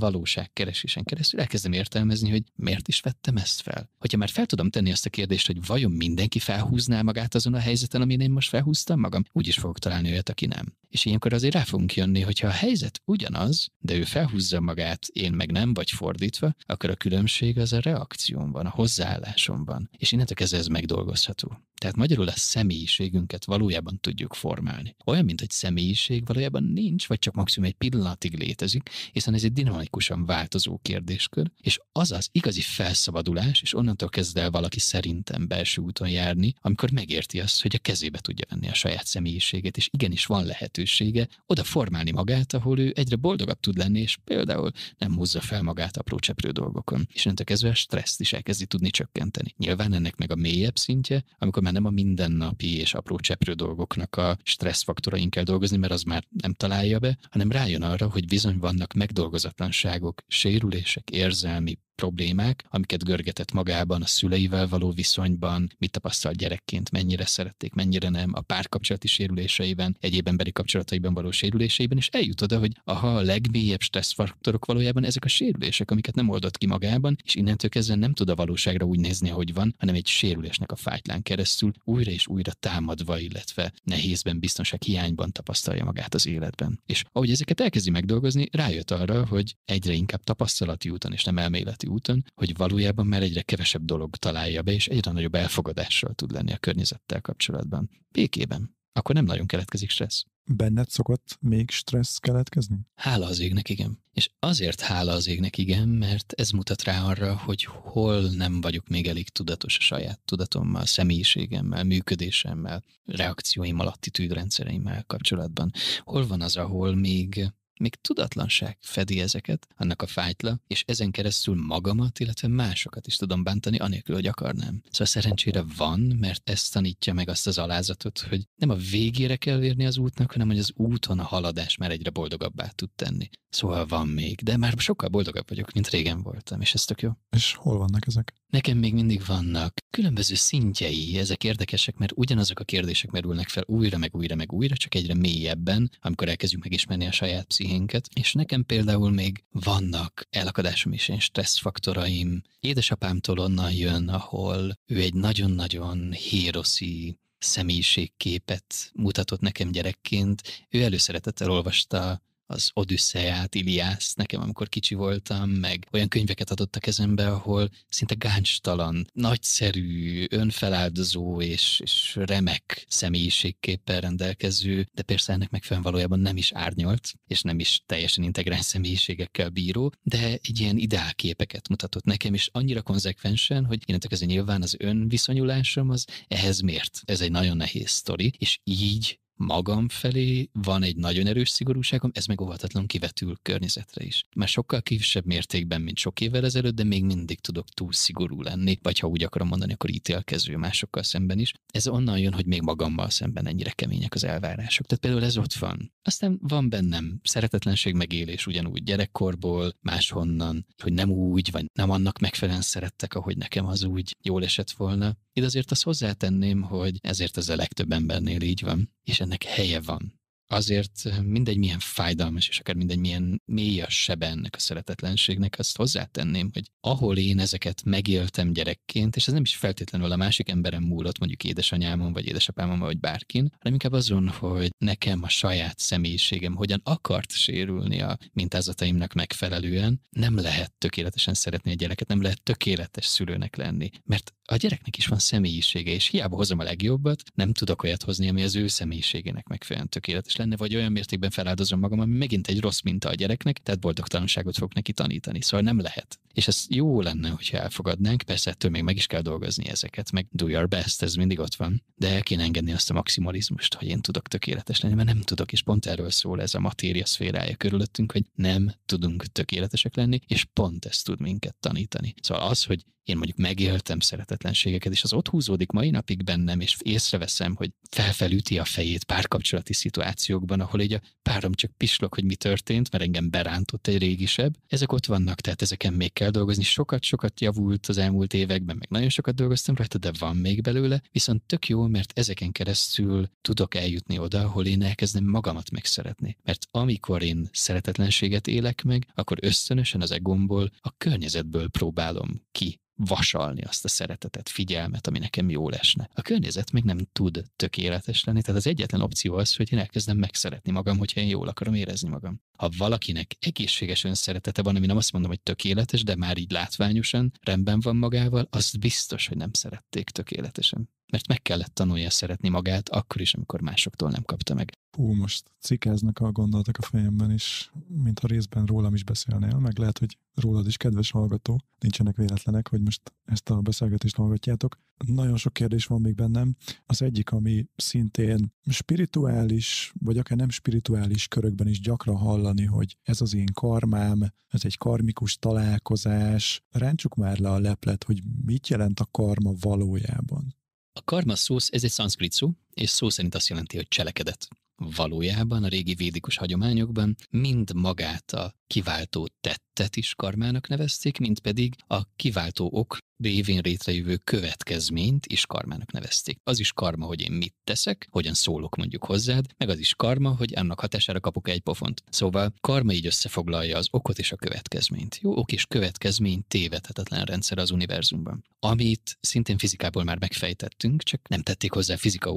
keresésen keresztül elkezdem értelmezni, hogy miért is vettem ezt fel. Hogyha már fel tudom tenni azt a kérdést, hogy vajon mindenki felhúzná magát azon a helyzeten, amin én most felhúztam magam, úgy is fogok találni olyat, aki nem és ilyenkor azért rá fogunk jönni, hogyha a helyzet ugyanaz, de ő felhúzza magát, én meg nem, vagy fordítva, akkor a különbség az a reakción van, a hozzáálláson van, és innentől kezdve ez megdolgozható. Tehát magyarul a személyiségünket valójában tudjuk formálni. Olyan, mint egy személyiség valójában nincs, vagy csak maximum egy pillanatig létezik, hiszen ez egy dinamikusan változó kérdéskör, és az az igazi felszabadulás, és onnantól kezd el valaki szerintem belső úton járni, amikor megérti azt, hogy a kezébe tudja venni a saját személyiségét, és igenis van lehető lehetősége oda formálni magát, ahol ő egyre boldogabb tud lenni, és például nem húzza fel magát apró cseprő dolgokon. És nem kezdve a stresszt is elkezdi tudni csökkenteni. Nyilván ennek meg a mélyebb szintje, amikor már nem a mindennapi és apró cseprő dolgoknak a stresszfaktorain kell dolgozni, mert az már nem találja be, hanem rájön arra, hogy bizony vannak megdolgozatlanságok, sérülések, érzelmi, problémák, amiket görgetett magában, a szüleivel való viszonyban, mit tapasztalt gyerekként, mennyire szerették, mennyire nem, a párkapcsolati sérüléseiben, egyéb emberi kapcsolataiban való sérüléseiben, és eljut oda, hogy aha, a legmélyebb stresszfaktorok valójában ezek a sérülések, amiket nem oldott ki magában, és innentől kezdve nem tud a valóságra úgy nézni, hogy van, hanem egy sérülésnek a fájtlán keresztül újra és újra támadva, illetve nehézben, biztonság hiányban tapasztalja magát az életben. És ahogy ezeket elkezdi megdolgozni, rájött arra, hogy egyre inkább tapasztalati úton és nem elmélet önismereti úton, hogy valójában már egyre kevesebb dolog találja be, és egyre nagyobb elfogadással tud lenni a környezettel kapcsolatban. Békében. Akkor nem nagyon keletkezik stressz. Benned szokott még stressz keletkezni? Hála az égnek, igen. És azért hála az égnek, igen, mert ez mutat rá arra, hogy hol nem vagyok még elég tudatos a saját tudatommal, személyiségemmel, működésemmel, alatti attitűdrendszereimmel kapcsolatban. Hol van az, ahol még még tudatlanság fedi ezeket, annak a fájtla, és ezen keresztül magamat, illetve másokat is tudom bántani, anélkül, hogy akarnám. Szóval szerencsére van, mert ezt tanítja meg azt az alázatot, hogy nem a végére kell érni az útnak, hanem hogy az úton a haladás már egyre boldogabbá tud tenni. Szóval van még, de már sokkal boldogabb vagyok, mint régen voltam, és ez tök jó. És hol vannak ezek? Nekem még mindig vannak különböző szintjei, ezek érdekesek, mert ugyanazok a kérdések merülnek fel újra, meg újra, meg újra, csak egyre mélyebben, amikor elkezdjük megismerni a saját pszichét pszichénket, és nekem például még vannak elakadásom is, én stresszfaktoraim. Édesapámtól onnan jön, ahol ő egy nagyon-nagyon héroszi személyiségképet mutatott nekem gyerekként. Ő előszeretettel olvasta az Odüsszeját, Iliász nekem, amikor kicsi voltam, meg olyan könyveket adott a kezembe, ahol szinte gáncstalan, nagyszerű, önfeláldozó és, és remek személyiségképpel rendelkező, de persze ennek megfelelően valójában nem is árnyolt, és nem is teljesen integráns személyiségekkel bíró, de egy ilyen ideálképeket mutatott nekem, is annyira konzekvensen, hogy én ez nyilván az önviszonyulásom az ehhez mért. Ez egy nagyon nehéz sztori, és így magam felé van egy nagyon erős szigorúságom, ez meg óvatatlan kivetül környezetre is. Már sokkal kisebb mértékben, mint sok évvel ezelőtt, de még mindig tudok túl szigorú lenni, vagy ha úgy akarom mondani, akkor ítélkező másokkal szemben is. Ez onnan jön, hogy még magammal szemben ennyire kemények az elvárások. Tehát például ez ott van. Aztán van bennem szeretetlenség megélés ugyanúgy gyerekkorból, máshonnan, hogy nem úgy, vagy nem annak megfelelően szerettek, ahogy nekem az úgy jól esett volna. Itt azért azt hozzátenném, hogy ezért ez a legtöbb embernél így van, és ennek helye van azért eh, mindegy milyen fájdalmas, és akár mindegy milyen mély a sebe ennek a szeretetlenségnek, azt hozzátenném, hogy ahol én ezeket megéltem gyerekként, és ez nem is feltétlenül a másik emberem múlott, mondjuk édesanyámon, vagy édesapámon, vagy bárkin, hanem inkább azon, hogy nekem a saját személyiségem hogyan akart sérülni a mintázataimnak megfelelően, nem lehet tökéletesen szeretni a gyereket, nem lehet tökéletes szülőnek lenni, mert a gyereknek is van személyisége, és hiába hozom a legjobbat, nem tudok olyat hozni, ami az ő személyiségének megfelelően tökéletes lenne, vagy olyan mértékben feláldozom magam, ami megint egy rossz minta a gyereknek, tehát boldogtalanságot fog neki tanítani. Szóval nem lehet. És ez jó lenne, hogyha elfogadnánk, persze ettől még meg is kell dolgozni ezeket, meg do your best, ez mindig ott van. De el kéne engedni azt a maximalizmust, hogy én tudok tökéletes lenni, mert nem tudok, és pont erről szól ez a matéria szférája körülöttünk, hogy nem tudunk tökéletesek lenni, és pont ezt tud minket tanítani. Szóval az, hogy én mondjuk megéltem szeretetlenségeket, és az ott húzódik mai napig bennem, és észreveszem, hogy felfelüti a fejét párkapcsolati szituációkban, ahol egy a párom csak pislog, hogy mi történt, mert engem berántott egy régisebb. Ezek ott vannak, tehát ezeken még kell dolgozni. Sokat-sokat javult az elmúlt években, meg nagyon sokat dolgoztam rajta, de van még belőle, viszont tök jó, mert ezeken keresztül tudok eljutni oda, ahol én elkezdem magamat megszeretni. Mert amikor én szeretetlenséget élek meg, akkor ösztönösen az egomból, a környezetből próbálom ki vasalni azt a szeretetet, figyelmet, ami nekem jól esne. A környezet még nem tud tökéletes lenni, tehát az egyetlen opció az, hogy én elkezdem megszeretni magam, hogyha én jól akarom érezni magam ha valakinek egészséges önszeretete van, ami nem azt mondom, hogy tökéletes, de már így látványosan rendben van magával, az biztos, hogy nem szerették tökéletesen. Mert meg kellett tanulja szeretni magát, akkor is, amikor másoktól nem kapta meg. Hú, most cikáznak a gondolatok a fejemben is, mintha részben rólam is beszélnél, meg lehet, hogy rólad is kedves hallgató, nincsenek véletlenek, hogy most ezt a beszélgetést hallgatjátok. Nagyon sok kérdés van még bennem. Az egyik, ami szintén spirituális, vagy akár nem spirituális körökben is gyakran hallani, hogy ez az én karmám, ez egy karmikus találkozás. Ráncsuk már le a leplet, hogy mit jelent a karma valójában. A karma szó, ez egy szanszkrit szó, és szó szerint azt jelenti, hogy cselekedet. Valójában a régi védikus hagyományokban mind magát a kiváltó tettet is karmának nevezték, mint pedig a kiváltó ok révén rétrejövő következményt is karmának nevezték. Az is karma, hogy én mit teszek, hogyan szólok mondjuk hozzád, meg az is karma, hogy annak hatására kapok egy pofont. Szóval karma így összefoglalja az okot és a következményt. Jó, ok és következmény tévedhetetlen rendszer az univerzumban. Amit szintén fizikából már megfejtettünk, csak nem tették hozzá fizika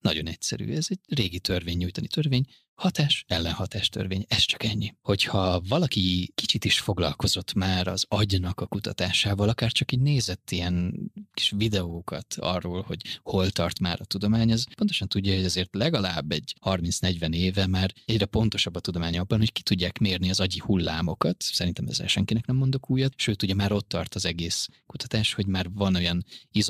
nagyon egyszerű, ez egy régi törvény, nyújtani törvény, hatás, ellenhatás törvény, ez csak ennyi. Hogyha valaki kicsit is foglalkozott már az agynak a kutatásával, akár csak így nézett ilyen kis videókat arról, hogy hol tart már a tudomány, az pontosan tudja, hogy azért legalább egy 30-40 éve már egyre pontosabb a tudomány abban, hogy ki tudják mérni az agyi hullámokat. Szerintem ezzel senkinek nem mondok újat, sőt, ugye már ott tart az egész kutatás, hogy már van olyan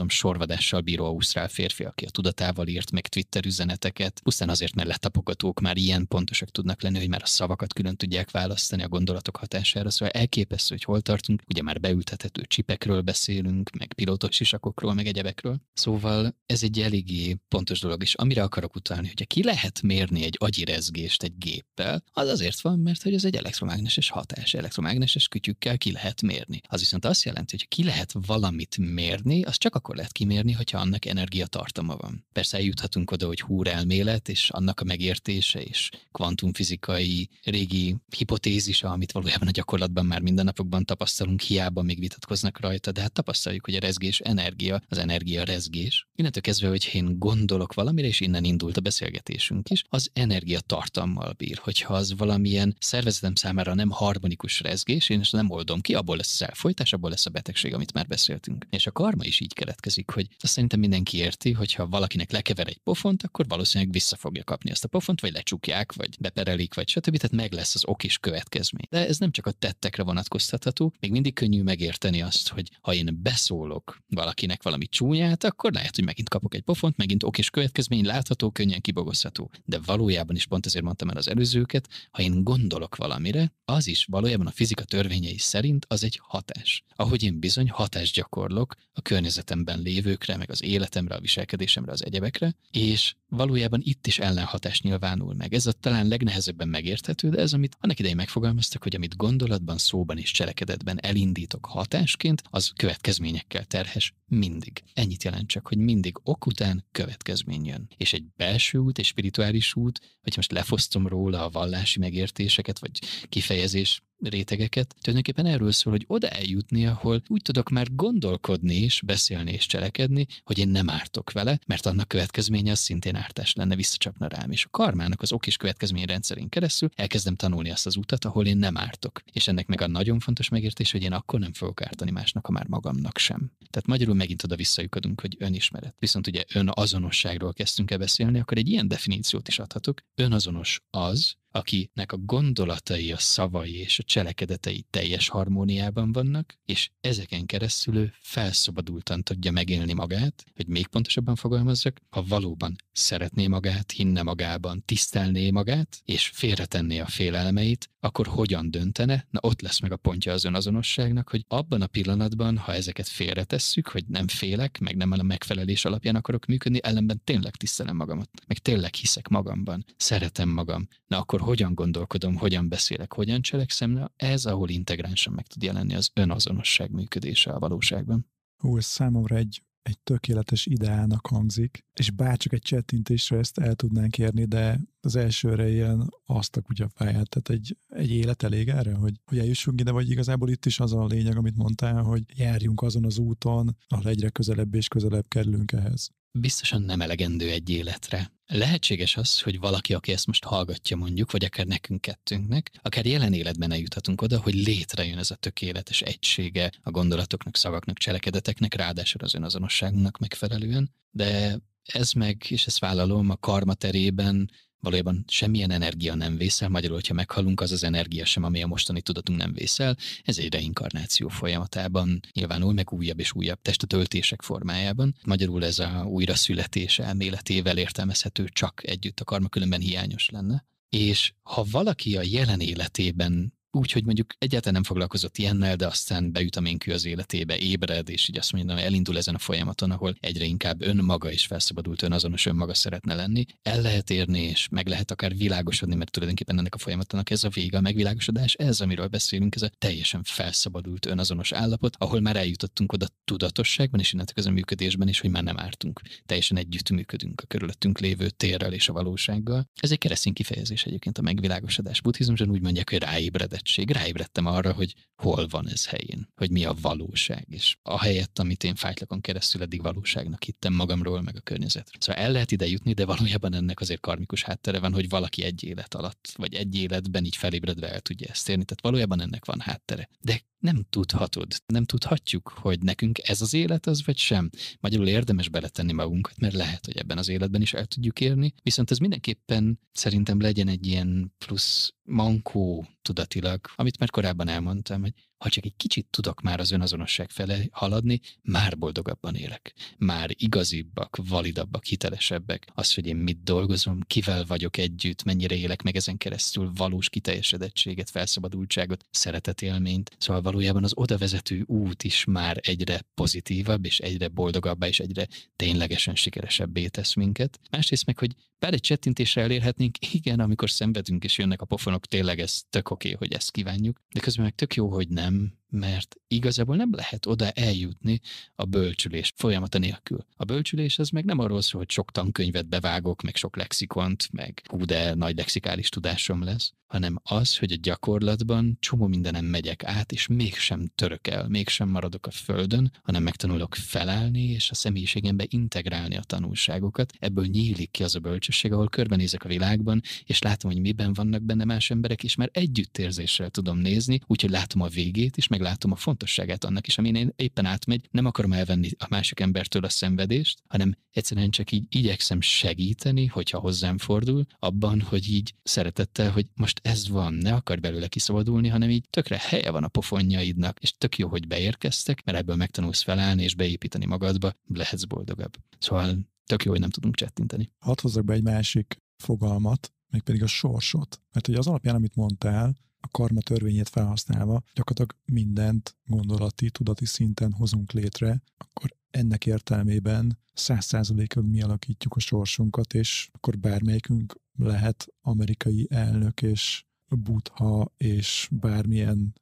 sorvadással bíró ausztrál férfi, aki a tudatával írt meg Twitter üzeneteket, pusztán azért, mert letapogatók már ilyen egészen pontosak tudnak lenni, hogy már a szavakat külön tudják választani a gondolatok hatására, szóval elképesztő, hogy hol tartunk, ugye már beültethető csipekről beszélünk, meg pilótos sisakokról, meg egyebekről. Szóval ez egy eléggé pontos dolog, és amire akarok utalni, hogy ki lehet mérni egy agyirezgést egy géppel, az azért van, mert hogy ez egy elektromágneses hatás, elektromágneses kütyükkel ki lehet mérni. Az viszont azt jelenti, hogy ki lehet valamit mérni, az csak akkor lehet kimérni, hogyha annak energiatartama van. Persze eljuthatunk oda, hogy húr elmélet, és annak a megértése, és klasszikus kvantumfizikai régi hipotézisa, amit valójában a gyakorlatban már mindennapokban tapasztalunk, hiába még vitatkoznak rajta, de hát tapasztaljuk, hogy a rezgés energia, az energia rezgés. Innentől kezdve, hogy én gondolok valamire, és innen indult a beszélgetésünk is, az energia tartalmmal bír. Hogyha az valamilyen szervezetem számára nem harmonikus rezgés, én ezt nem oldom ki, abból lesz az elfolytás, abból lesz a betegség, amit már beszéltünk. És a karma is így keletkezik, hogy azt szerintem mindenki érti, hogyha valakinek lekever egy pofont, akkor valószínűleg vissza fogja kapni azt a pofont, vagy lecsukja kirúgják, vagy beperelik, vagy stb. Tehát meg lesz az okis következmény. De ez nem csak a tettekre vonatkoztatható, még mindig könnyű megérteni azt, hogy ha én beszólok valakinek valami csúnyát, akkor lehet, hogy megint kapok egy pofont, megint okis következmény, látható, könnyen kibogozható. De valójában is pont ezért mondtam el az előzőket, ha én gondolok valamire, az is valójában a fizika törvényei szerint az egy hatás. Ahogy én bizony hatást gyakorlok a környezetemben lévőkre, meg az életemre, a viselkedésemre, az egyebekre, és valójában itt is ellenhatás nyilvánul meg. Ez ez a talán legnehezebben megérthető, de ez, amit annak idején megfogalmaztak, hogy amit gondolatban, szóban és cselekedetben elindítok hatásként, az következményekkel terhes mindig. Ennyit jelent csak, hogy mindig ok után következmény jön. És egy belső út, egy spirituális út, hogy most lefosztom róla a vallási megértéseket, vagy kifejezés rétegeket. Tulajdonképpen erről szól, hogy oda eljutni, ahol úgy tudok már gondolkodni és beszélni és cselekedni, hogy én nem ártok vele, mert annak következménye az szintén ártás lenne, visszacsapna rám. És a karmának az ok és következmény rendszerén keresztül elkezdem tanulni azt az utat, ahol én nem ártok. És ennek meg a nagyon fontos megértés, hogy én akkor nem fogok ártani másnak, ha már magamnak sem. Tehát magyarul megint oda visszajukadunk, hogy önismeret. Viszont ugye azonosságról kezdtünk el beszélni, akkor egy ilyen definíciót is adhatok. Önazonos az, akinek a gondolatai, a szavai és a cselekedetei teljes harmóniában vannak, és ezeken keresztül ő felszabadultan tudja megélni magát, hogy még pontosabban fogalmazzak, ha valóban szeretné magát, hinne magában, tisztelné magát, és félretenné a félelmeit, akkor hogyan döntene? Na ott lesz meg a pontja az önazonosságnak, hogy abban a pillanatban, ha ezeket félretesszük, hogy nem félek, meg nem a megfelelés alapján akarok működni, ellenben tényleg tisztelem magamat, meg tényleg hiszek magamban, szeretem magam. Na akkor hogyan gondolkodom, hogyan beszélek, hogyan cselekszem? Na ez, ahol integránsan meg tud jelenni az önazonosság működése a valóságban. Hú, ez számomra egy egy tökéletes ideának hangzik, és bárcsak egy csettintésre ezt el tudnánk érni, de az elsőre ilyen azt a kutyafáját, tehát egy, egy élet elég erre, hogy, hogy eljussunk ide, vagy igazából itt is az a lényeg, amit mondtál, hogy járjunk azon az úton, ahol egyre közelebb és közelebb kerülünk ehhez biztosan nem elegendő egy életre. Lehetséges az, hogy valaki, aki ezt most hallgatja mondjuk, vagy akár nekünk kettőnknek, akár jelen életben eljuthatunk oda, hogy létrejön ez a tökéletes egysége a gondolatoknak, szavaknak, cselekedeteknek, ráadásul az önazonosságunknak megfelelően, de ez meg, és ezt vállalom, a karma terében valójában semmilyen energia nem vészel, magyarul, hogyha meghalunk, az az energia sem, ami a mostani tudatunk nem vészel, ez egy reinkarnáció folyamatában nyilvánul meg újabb és újabb testetöltések formájában. Magyarul ez a újra születés elméletével értelmezhető csak együtt, a karma különben hiányos lenne. És ha valaki a jelen életében úgy, hogy mondjuk egyáltalán nem foglalkozott ilyennel, de aztán beüt a ménkű az életébe, ébred, és így azt mondja, hogy elindul ezen a folyamaton, ahol egyre inkább önmaga is felszabadult önazonos önmaga szeretne lenni. El lehet érni, és meg lehet akár világosodni, mert tulajdonképpen ennek a folyamatnak ez a vége, a megvilágosodás, ez, amiről beszélünk, ez a teljesen felszabadult önazonos állapot, ahol már eljutottunk oda tudatosságban, és innentől a működésben is, hogy már nem ártunk. Teljesen együttműködünk a körülöttünk lévő térrel és a valósággal. Ez egy keresztény kifejezés egyébként a megvilágosodás. Buddhizmusban úgy mondják, hogy ráébred érettség, ráébredtem arra, hogy hol van ez helyén, hogy mi a valóság, és a helyett, amit én fájtlakon keresztül eddig valóságnak hittem magamról, meg a környezetről. Szóval el lehet ide jutni, de valójában ennek azért karmikus háttere van, hogy valaki egy élet alatt, vagy egy életben így felébredve el tudja ezt érni. Tehát valójában ennek van háttere. De nem tudhatod, nem tudhatjuk, hogy nekünk ez az élet az, vagy sem. Magyarul érdemes beletenni magunkat, mert lehet, hogy ebben az életben is el tudjuk érni, viszont ez mindenképpen szerintem legyen egy ilyen plusz mankó tudatilag, amit már korábban elmondtam, hogy ha csak egy kicsit tudok már az önazonosság felé haladni, már boldogabban élek. Már igazibbak, validabbak, hitelesebbek. Az, hogy én mit dolgozom, kivel vagyok együtt, mennyire élek meg ezen keresztül valós kiteljesedettséget, felszabadultságot, szeretetélményt. Szóval valójában az oda vezető út is már egyre pozitívabb, és egyre boldogabbá, és egyre ténylegesen sikeresebbé tesz minket. Másrészt meg, hogy pár egy csettintésre elérhetnénk, igen, amikor szenvedünk és jönnek a pofonok, tényleg ez tök oké, okay, hogy ezt kívánjuk, de közben meg tök jó, hogy nem, mert igazából nem lehet oda eljutni a bölcsülés folyamata nélkül. A bölcsülés az meg nem arról szól, hogy sok tankönyvet bevágok, meg sok lexikont, meg hú, de nagy lexikális tudásom lesz, hanem az, hogy a gyakorlatban csomó mindenem megyek át, és mégsem török el, mégsem maradok a földön, hanem megtanulok felállni, és a személyiségembe integrálni a tanulságokat. Ebből nyílik ki az a bölcsesség, ahol körbenézek a világban, és látom, hogy miben vannak benne más emberek, és már együttérzéssel tudom nézni, úgyhogy látom a végét is, meg meglátom a fontosságát annak is, amin én éppen átmegy, nem akarom elvenni a másik embertől a szenvedést, hanem egyszerűen csak így igyekszem segíteni, hogyha hozzám fordul, abban, hogy így szeretettel, hogy most ez van, ne akar belőle kiszabadulni, hanem így tökre helye van a pofonjaidnak, és tök jó, hogy beérkeztek, mert ebből megtanulsz felállni és beépíteni magadba, lehetsz boldogabb. Szóval tök jó, hogy nem tudunk csettinteni. Hadd hozzak be egy másik fogalmat, pedig a sorsot. Mert hogy az alapján, amit mondtál, a karma törvényét felhasználva gyakorlatilag mindent gondolati, tudati szinten hozunk létre, akkor ennek értelmében száz százalékig mi alakítjuk a sorsunkat, és akkor bármelyikünk lehet amerikai elnök és butha és bármilyen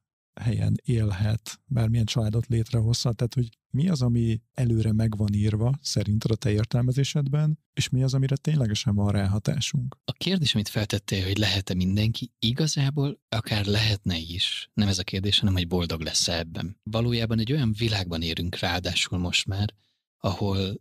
helyen élhet, bármilyen családot létrehozhat, tehát hogy mi az, ami előre meg van írva szerinted a te értelmezésedben, és mi az, amire ténylegesen van ráhatásunk? A kérdés, amit feltettél, hogy lehet-e mindenki, igazából akár lehetne is. Nem ez a kérdés, hanem hogy boldog lesz -e ebben. Valójában egy olyan világban érünk ráadásul most már, ahol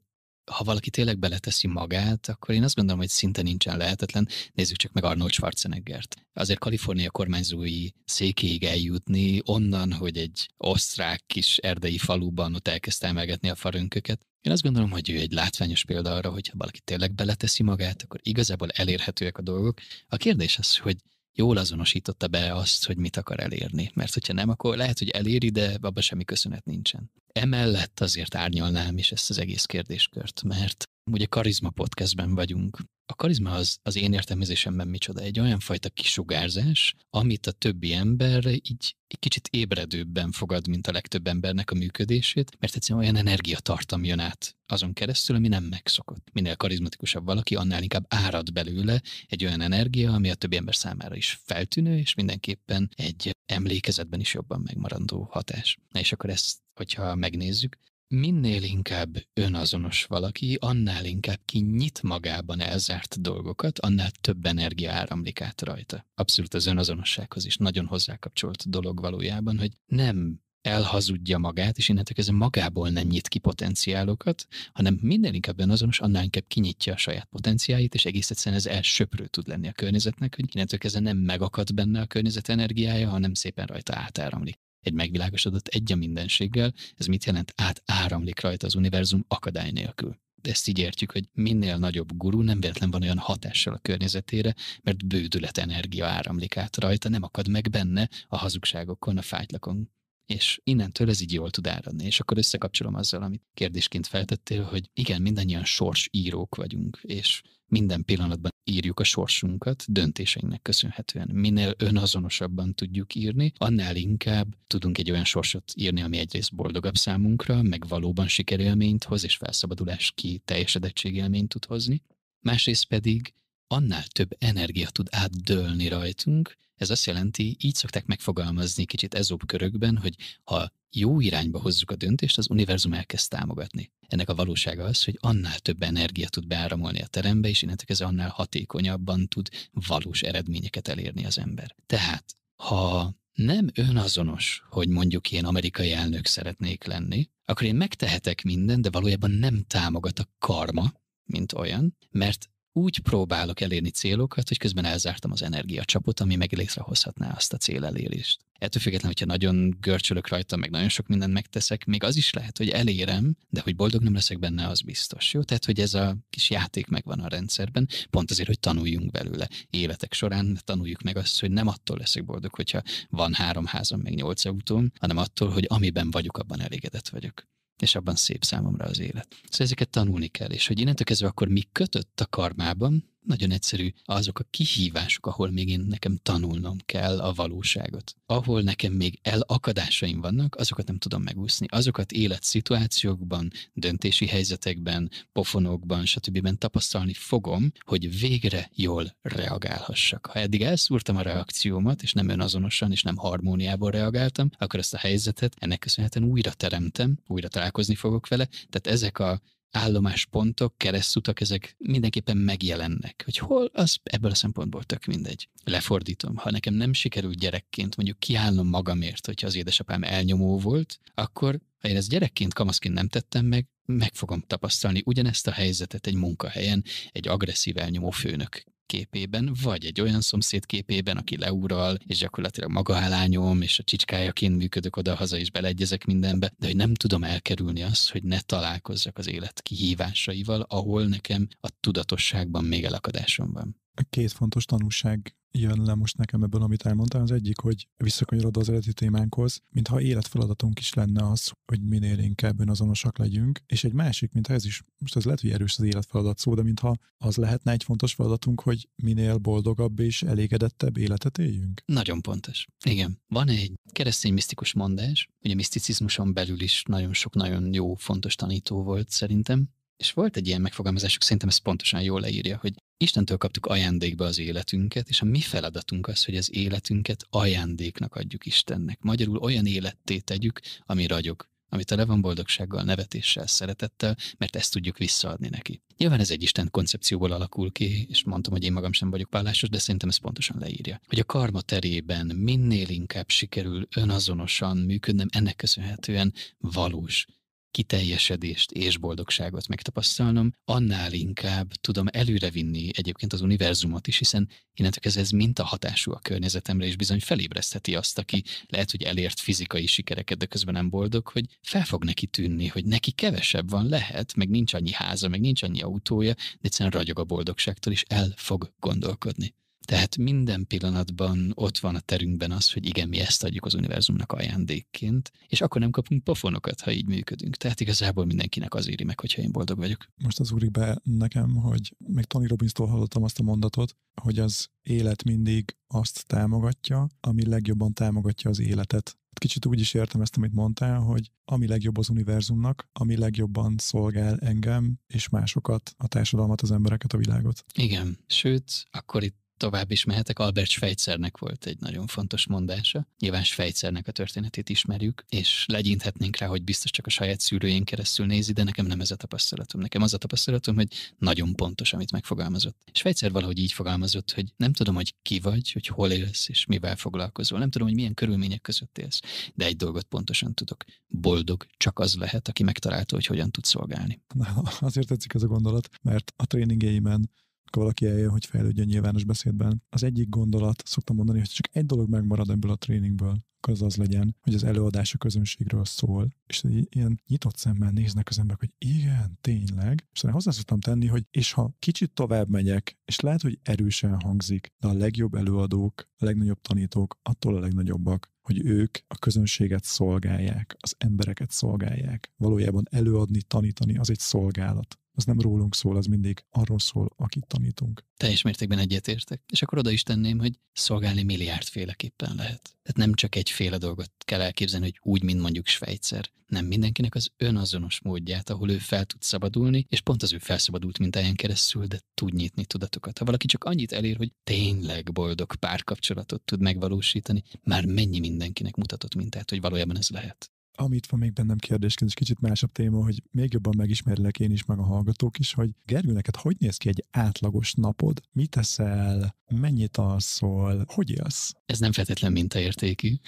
ha valaki tényleg beleteszi magát, akkor én azt gondolom, hogy szinte nincsen lehetetlen. Nézzük csak meg Arnold Schwarzeneggert. Azért Kalifornia kormányzói székéig eljutni, onnan, hogy egy osztrák kis erdei faluban ott elkezdte emelgetni a farönköket, én azt gondolom, hogy ő egy látványos példa arra, ha valaki tényleg beleteszi magát, akkor igazából elérhetőek a dolgok. A kérdés az, hogy jól azonosította be azt, hogy mit akar elérni. Mert hogyha nem, akkor lehet, hogy eléri, de abban semmi köszönet nincsen. Emellett azért árnyalnám is ezt az egész kérdéskört, mert ugye Karizma podcastben vagyunk. A karizma az, az én értelmezésemben micsoda? Egy olyan fajta kisugárzás, amit a többi ember így egy kicsit ébredőbben fogad, mint a legtöbb embernek a működését, mert egyszerűen olyan energiatartam jön át azon keresztül, ami nem megszokott. Minél karizmatikusabb valaki, annál inkább árad belőle egy olyan energia, ami a többi ember számára is feltűnő, és mindenképpen egy emlékezetben is jobban megmaradó hatás. Na és akkor ezt hogyha megnézzük, minél inkább önazonos valaki, annál inkább kinyit magában elzárt dolgokat, annál több energia áramlik át rajta. Abszolút az önazonossághoz is nagyon hozzákapcsolt dolog valójában, hogy nem elhazudja magát, és innentől kezdve magából nem nyit ki potenciálokat, hanem minden inkább önazonos, annál inkább kinyitja a saját potenciáit, és egész egyszerűen ez elsöprő tud lenni a környezetnek, hogy innentől kezdve nem megakad benne a környezet energiája, hanem szépen rajta átáramlik egy megvilágosodott egy a mindenséggel, ez mit jelent? Át áramlik rajta az univerzum akadály nélkül. De ezt így értjük, hogy minél nagyobb gurú nem véletlen van olyan hatással a környezetére, mert bődület energia áramlik át rajta, nem akad meg benne a hazugságokon, a fájtlakon és innentől ez így jól tud áradni. És akkor összekapcsolom azzal, amit kérdésként feltettél, hogy igen, mindannyian sorsírók vagyunk, és minden pillanatban írjuk a sorsunkat döntéseinknek köszönhetően. Minél önazonosabban tudjuk írni, annál inkább tudunk egy olyan sorsot írni, ami egyrészt boldogabb számunkra, meg valóban sikerélményt hoz, és felszabadulás ki teljesedettségélményt tud hozni. Másrészt pedig annál több energia tud átdőlni rajtunk, ez azt jelenti, így szokták megfogalmazni kicsit ezóbb körökben, hogy ha jó irányba hozzuk a döntést, az univerzum elkezd támogatni. Ennek a valósága az, hogy annál több energia tud beáramolni a terembe, és innentől kezdve annál hatékonyabban tud valós eredményeket elérni az ember. Tehát, ha nem önazonos, hogy mondjuk én amerikai elnök szeretnék lenni, akkor én megtehetek mindent, de valójában nem támogat a karma, mint olyan, mert úgy próbálok elérni célokat, hogy közben elzártam az energiacsapot, ami meg létrehozhatná azt a célelérést. Ettől függetlenül, hogyha nagyon görcsölök rajta, meg nagyon sok mindent megteszek, még az is lehet, hogy elérem, de hogy boldog nem leszek benne, az biztos. Jó, tehát, hogy ez a kis játék megvan a rendszerben, pont azért, hogy tanuljunk belőle. Életek során tanuljuk meg azt, hogy nem attól leszek boldog, hogyha van három házam, meg nyolc autóm, hanem attól, hogy amiben vagyok, abban elégedett vagyok és abban szép számomra az élet. Szóval ezeket tanulni kell, és hogy innentől kezdve akkor mi kötött a karmában, nagyon egyszerű azok a kihívások, ahol még én nekem tanulnom kell a valóságot. Ahol nekem még elakadásaim vannak, azokat nem tudom megúszni. Azokat életszituációkban, döntési helyzetekben, pofonokban, stb. tapasztalni fogom, hogy végre jól reagálhassak. Ha eddig elszúrtam a reakciómat, és nem önazonosan, és nem harmóniából reagáltam, akkor ezt a helyzetet ennek köszönhetően újra teremtem, újra találkozni fogok vele. Tehát ezek a állomáspontok, keresztutak, ezek mindenképpen megjelennek. Hogy hol, az ebből a szempontból tök mindegy. Lefordítom. Ha nekem nem sikerült gyerekként mondjuk kiállnom magamért, hogyha az édesapám elnyomó volt, akkor ha én ezt gyerekként, kamaszként nem tettem meg, meg fogom tapasztalni ugyanezt a helyzetet egy munkahelyen, egy agresszív elnyomó főnök képében, vagy egy olyan szomszéd képében, aki leural, és gyakorlatilag maga elányom, és a csicskájaként működök oda-haza, és beleegyezek mindenbe, de hogy nem tudom elkerülni azt, hogy ne találkozzak az élet kihívásaival, ahol nekem a tudatosságban még elakadásom van. Két fontos tanulság jön le most nekem ebből, amit elmondtál, az egyik, hogy visszakanyarod az eredeti témánkhoz, mintha életfeladatunk is lenne az, hogy minél inkább azonosak legyünk, és egy másik, mintha ez is, most ez lehet, hogy erős az életfeladat szó, de mintha az lehetne egy fontos feladatunk, hogy minél boldogabb és elégedettebb életet éljünk. Nagyon pontos. Igen. Van egy keresztény misztikus mondás, ugye miszticizmuson belül is nagyon sok nagyon jó, fontos tanító volt szerintem, és volt egy ilyen megfogalmazásuk, szerintem ezt pontosan jól leírja, hogy Istentől kaptuk ajándékba az életünket, és a mi feladatunk az, hogy az életünket ajándéknak adjuk Istennek. Magyarul olyan életté tegyük, ami ragyog, ami tele van boldogsággal, nevetéssel, szeretettel, mert ezt tudjuk visszaadni neki. Nyilván ez egy Isten koncepcióból alakul ki, és mondtam, hogy én magam sem vagyok vállásos, de szerintem ez pontosan leírja. Hogy a karma terében minél inkább sikerül önazonosan működnem, ennek köszönhetően valós kiteljesedést és boldogságot megtapasztalnom, annál inkább tudom előrevinni egyébként az univerzumot is, hiszen innentől kezdve ez hatású a környezetemre, és bizony felébresztheti azt, aki lehet, hogy elért fizikai sikereket, de közben nem boldog, hogy fel fog neki tűnni, hogy neki kevesebb van, lehet, meg nincs annyi háza, meg nincs annyi autója, de egyszerűen ragyog a boldogságtól, és el fog gondolkodni. Tehát minden pillanatban ott van a terünkben az, hogy igen, mi ezt adjuk az univerzumnak ajándékként, és akkor nem kapunk pofonokat, ha így működünk. Tehát igazából mindenkinek az éri meg, hogyha én boldog vagyok. Most az úrik be nekem, hogy meg Tony Robbins-tól hallottam azt a mondatot, hogy az élet mindig azt támogatja, ami legjobban támogatja az életet. Kicsit úgy is értem ezt, amit mondtál, hogy ami legjobb az univerzumnak, ami legjobban szolgál engem és másokat, a társadalmat, az embereket, a világot. Igen, sőt, akkor itt tovább is mehetek, Albert Schweitzernek volt egy nagyon fontos mondása. Nyilván Schweitzernek a történetét ismerjük, és legyinthetnénk rá, hogy biztos csak a saját szűrőjén keresztül nézi, de nekem nem ez a tapasztalatom. Nekem az a tapasztalatom, hogy nagyon pontos, amit megfogalmazott. Schweitzer valahogy így fogalmazott, hogy nem tudom, hogy ki vagy, hogy hol élsz, és mivel foglalkozol. Nem tudom, hogy milyen körülmények között élsz, de egy dolgot pontosan tudok. Boldog csak az lehet, aki megtalálta, hogy hogyan tud szolgálni. Na, azért tetszik ez a gondolat, mert a tréningeimen valaki eljön, hogy fejlődjön nyilvános beszédben. Az egyik gondolat, szoktam mondani, hogy csak egy dolog megmarad ebből a tréningből, akkor az az legyen, hogy az előadás a közönségről szól, és ilyen nyitott szemmel néznek az emberek, hogy igen, tényleg. És aztán hozzá szoktam tenni, hogy és ha kicsit tovább megyek, és lehet, hogy erősen hangzik, de a legjobb előadók, a legnagyobb tanítók attól a legnagyobbak, hogy ők a közönséget szolgálják, az embereket szolgálják. Valójában előadni, tanítani az egy szolgálat az nem rólunk szól, az mindig arról szól, akit tanítunk. Teljes mértékben egyetértek. És akkor oda is tenném, hogy szolgálni milliárdféleképpen lehet. Tehát nem csak egyféle dolgot kell elképzelni, hogy úgy, mint mondjuk Svejtszer. Nem mindenkinek az önazonos módját, ahol ő fel tud szabadulni, és pont az ő felszabadult mintáján keresztül, de tud nyitni tudatokat. Ha valaki csak annyit elér, hogy tényleg boldog párkapcsolatot tud megvalósítani, már mennyi mindenkinek mutatott mintát, hogy valójában ez lehet. Ami itt van még bennem kérdésként, és kicsit másabb téma, hogy még jobban megismerlek én is, meg a hallgatók is, hogy Gergő, neked hogy néz ki egy átlagos napod? Mit teszel? Mennyit alszol? Hogy élsz? Ez nem feltétlen mintaértékű.